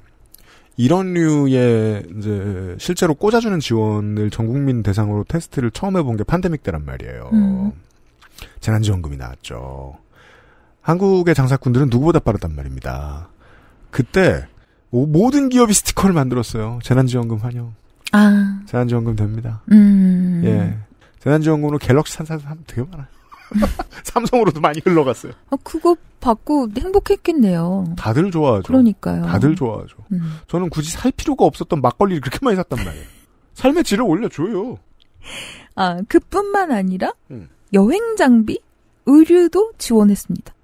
B: 이런 류의 이제 실제로 꽂아주는 지원을 전 국민 대상으로 테스트를 처음 해본 게 판데믹 때란 말이에요. 음. 재난지원금이 나왔죠. 한국의 장사꾼들은 누구보다 빠르단 말입니다. 그때 모든 기업이 스티커를 만들었어요. 재난지원금 환영. 아. 재난지원금 됩니다. 음. 예. 재난지원금으로 갤럭시 산 사람 되게 많아요. 삼성으로도 많이 흘러갔어요.
A: 아, 그거 받고 행복했겠네요.
B: 다들 좋아하죠.
A: 그러니까요. 다들 좋아하죠. 음.
B: 저는 굳이 살 필요가 없었던 막걸리를 그렇게 많이 샀단 말이에요. 삶의 질을 올려줘요. 아, 그뿐만
A: 아니라 음. 여행 장비, 의류도 지원했습니다.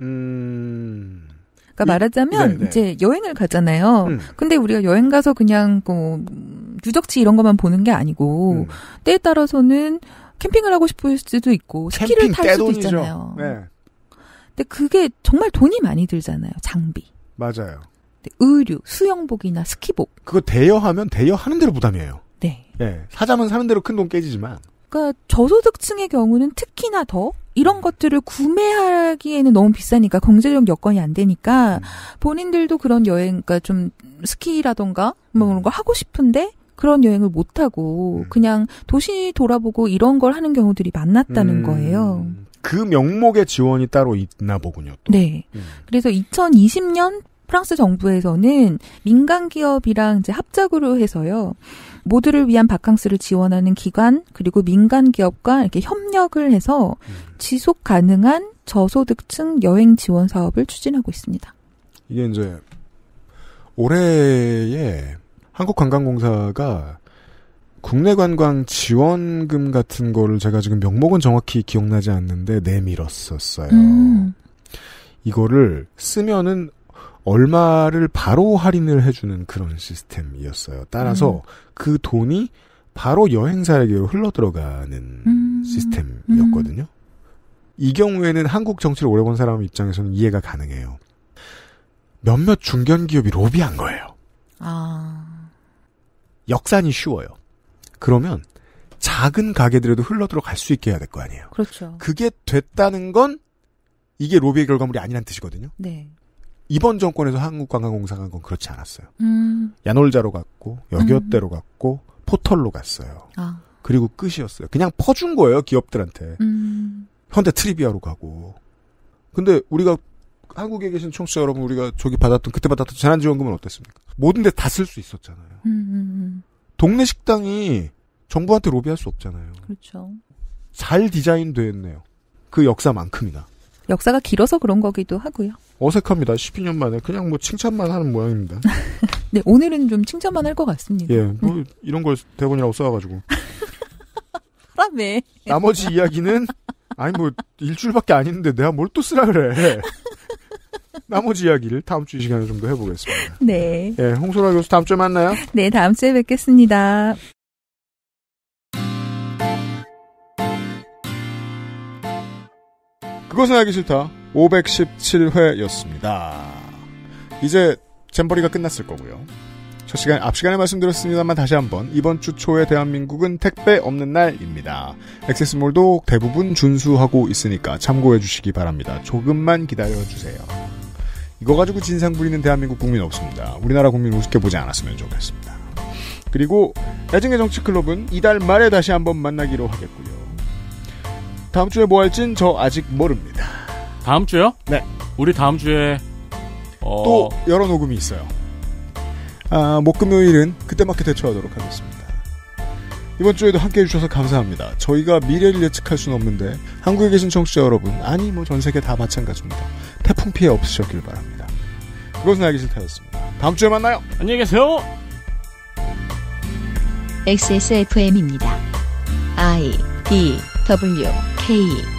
A: 음. 그러니까 말하자면 네네. 네. 이제 여행을 가잖아요. 음. 근데 우리가 여행 가서 그냥 뭐 유적지 이런 것만 보는 게 아니고 음. 때에 따라서는 캠핑을 하고 싶을 수도 있고 스키를 탈 수도 있잖아요. 네. 근데 그게 정말 돈이 많이 들잖아요. 장비.
B: 맞아요. 의류, 수영복이나 스키복. 그거 대여하면 대여하는 대로 부담이에요. 네. 네. 예. 사자면 사는 대로 큰 돈 깨지지만.
A: 그러니까 저소득층의 경우는 특히나 더 이런 것들을 구매하기에는 너무 비싸니까 경제적 여건이 안 되니까 음. 본인들도 그런 여행, 그러니까 좀 스키라던가 뭐 그런 거 하고 싶은데 그런 여행을 못하고 음. 그냥 도시 돌아보고 이런 걸 하는 경우들이 많았다는 음. 거예요.
B: 그 명목의 지원이 따로 있나 보군요. 또. 네. 음.
A: 그래서 2020년 프랑스 정부에서는 민간 기업이랑 이제 합작으로 해서요. 모두를 위한 바캉스를 지원하는 기관 그리고 민간 기업과 이렇게 협력을 해서 음. 지속 가능한 저소득층 여행 지원 사업을 추진하고 있습니다.
B: 이게 이제 올해에 한국관광공사가 국내 관광 지원금 같은 거를 제가 지금 명목은 정확히 기억나지 않는데 내밀었었어요.
A: 음.
B: 이거를 쓰면은 얼마를 바로 할인을 해주는 그런 시스템이었어요. 따라서 음. 그 돈이 바로 여행사에게 흘러 들어가는 음. 시스템이었거든요. 이 경우에는 한국 정치를 오래 본 사람 입장에서는 이해가 가능해요. 몇몇 중견기업이 로비한 거예요. 아. 역산이 쉬워요. 그러면 작은 가게들에도 흘러들어 갈 수 있게 해야 될 거 아니에요. 그렇죠. 그게 됐다는 건 이게 로비의 결과물이 아니란 뜻이거든요. 네. 이번 정권에서 한국관광공사가 건 그렇지 않았어요. 음. 야놀자로 갔고 여기어대로 음. 갔고 포털로 갔어요. 아. 그리고 끝이었어요. 그냥 퍼준 거예요 기업들한테. 음. 현대 트리비아로 가고. 근데 우리가 한국에 계신 청취자 여러분 우리가 저기 받았던 그때 받았던 재난지원금은 어땠습니까? 모든 데 다 쓸 수 있었잖아요. 음, 음, 음, 동네 식당이 정부한테 로비할 수 없잖아요. 그렇죠. 잘 디자인됐네요. 그 역사만큼이나.
A: 역사가 길어서 그런 거기도 하고요.
B: 어색합니다. 12년 만에 그냥 뭐 칭찬만 하는 모양입니다.
A: 네, 오늘은 좀 칭찬만 할 것 같습니다. 예, 뭐 응.
B: 이런 걸 대본이라고 써와가지고. 하라매. 나머지 이야기는 아니 뭐 일주일밖에 아닌데 내가 뭘 또 쓰라 그래. 나머지 이야기를 다음 주 이 시간에 좀 더 해보겠습니다.
A: 네. 예, 홍소라 교수 다음 주에 만나요. 네, 다음 주에 뵙겠습니다.
B: 그것은 알기 싫다. 517회였습니다. 이제 잼버리가 끝났을 거고요. 첫 시간, 앞 시간에 말씀드렸습니다만 다시 한번 이번 주 초에 대한민국은 택배 없는 날입니다. 액세스몰도 대부분 준수하고 있으니까 참고해 주시기 바랍니다. 조금만 기다려 주세요. 이거 가지고 진상 부리는 대한민국 국민 없습니다. 우리나라 국민 우습게 보지 않았으면 좋겠습니다. 그리고 애증의 정치 클럽은 이달 말에 다시 한번 만나기로 하겠고요. 다음 주에 뭐 할진 저 아직
C: 모릅니다. 다음 주요? 네. 우리 다음 주에 어... 또 여러 녹음이 있어요.
B: 아, 목금요일은 그때 맞게 대처하도록 하겠습니다. 이번 주에도 함께 해주셔서 감사합니다. 저희가 미래를 예측할 수는 없는데 한국에 계신 청취자 여러분, 아니 뭐 전 세계 다 마찬가지입니다. 태풍 피해 없으셨길 바랍니다. 그것은 알기
C: 싫다였습니다. 다음 주에 만나요. 안녕히 계세요.
A: XSFM입니다. I D W K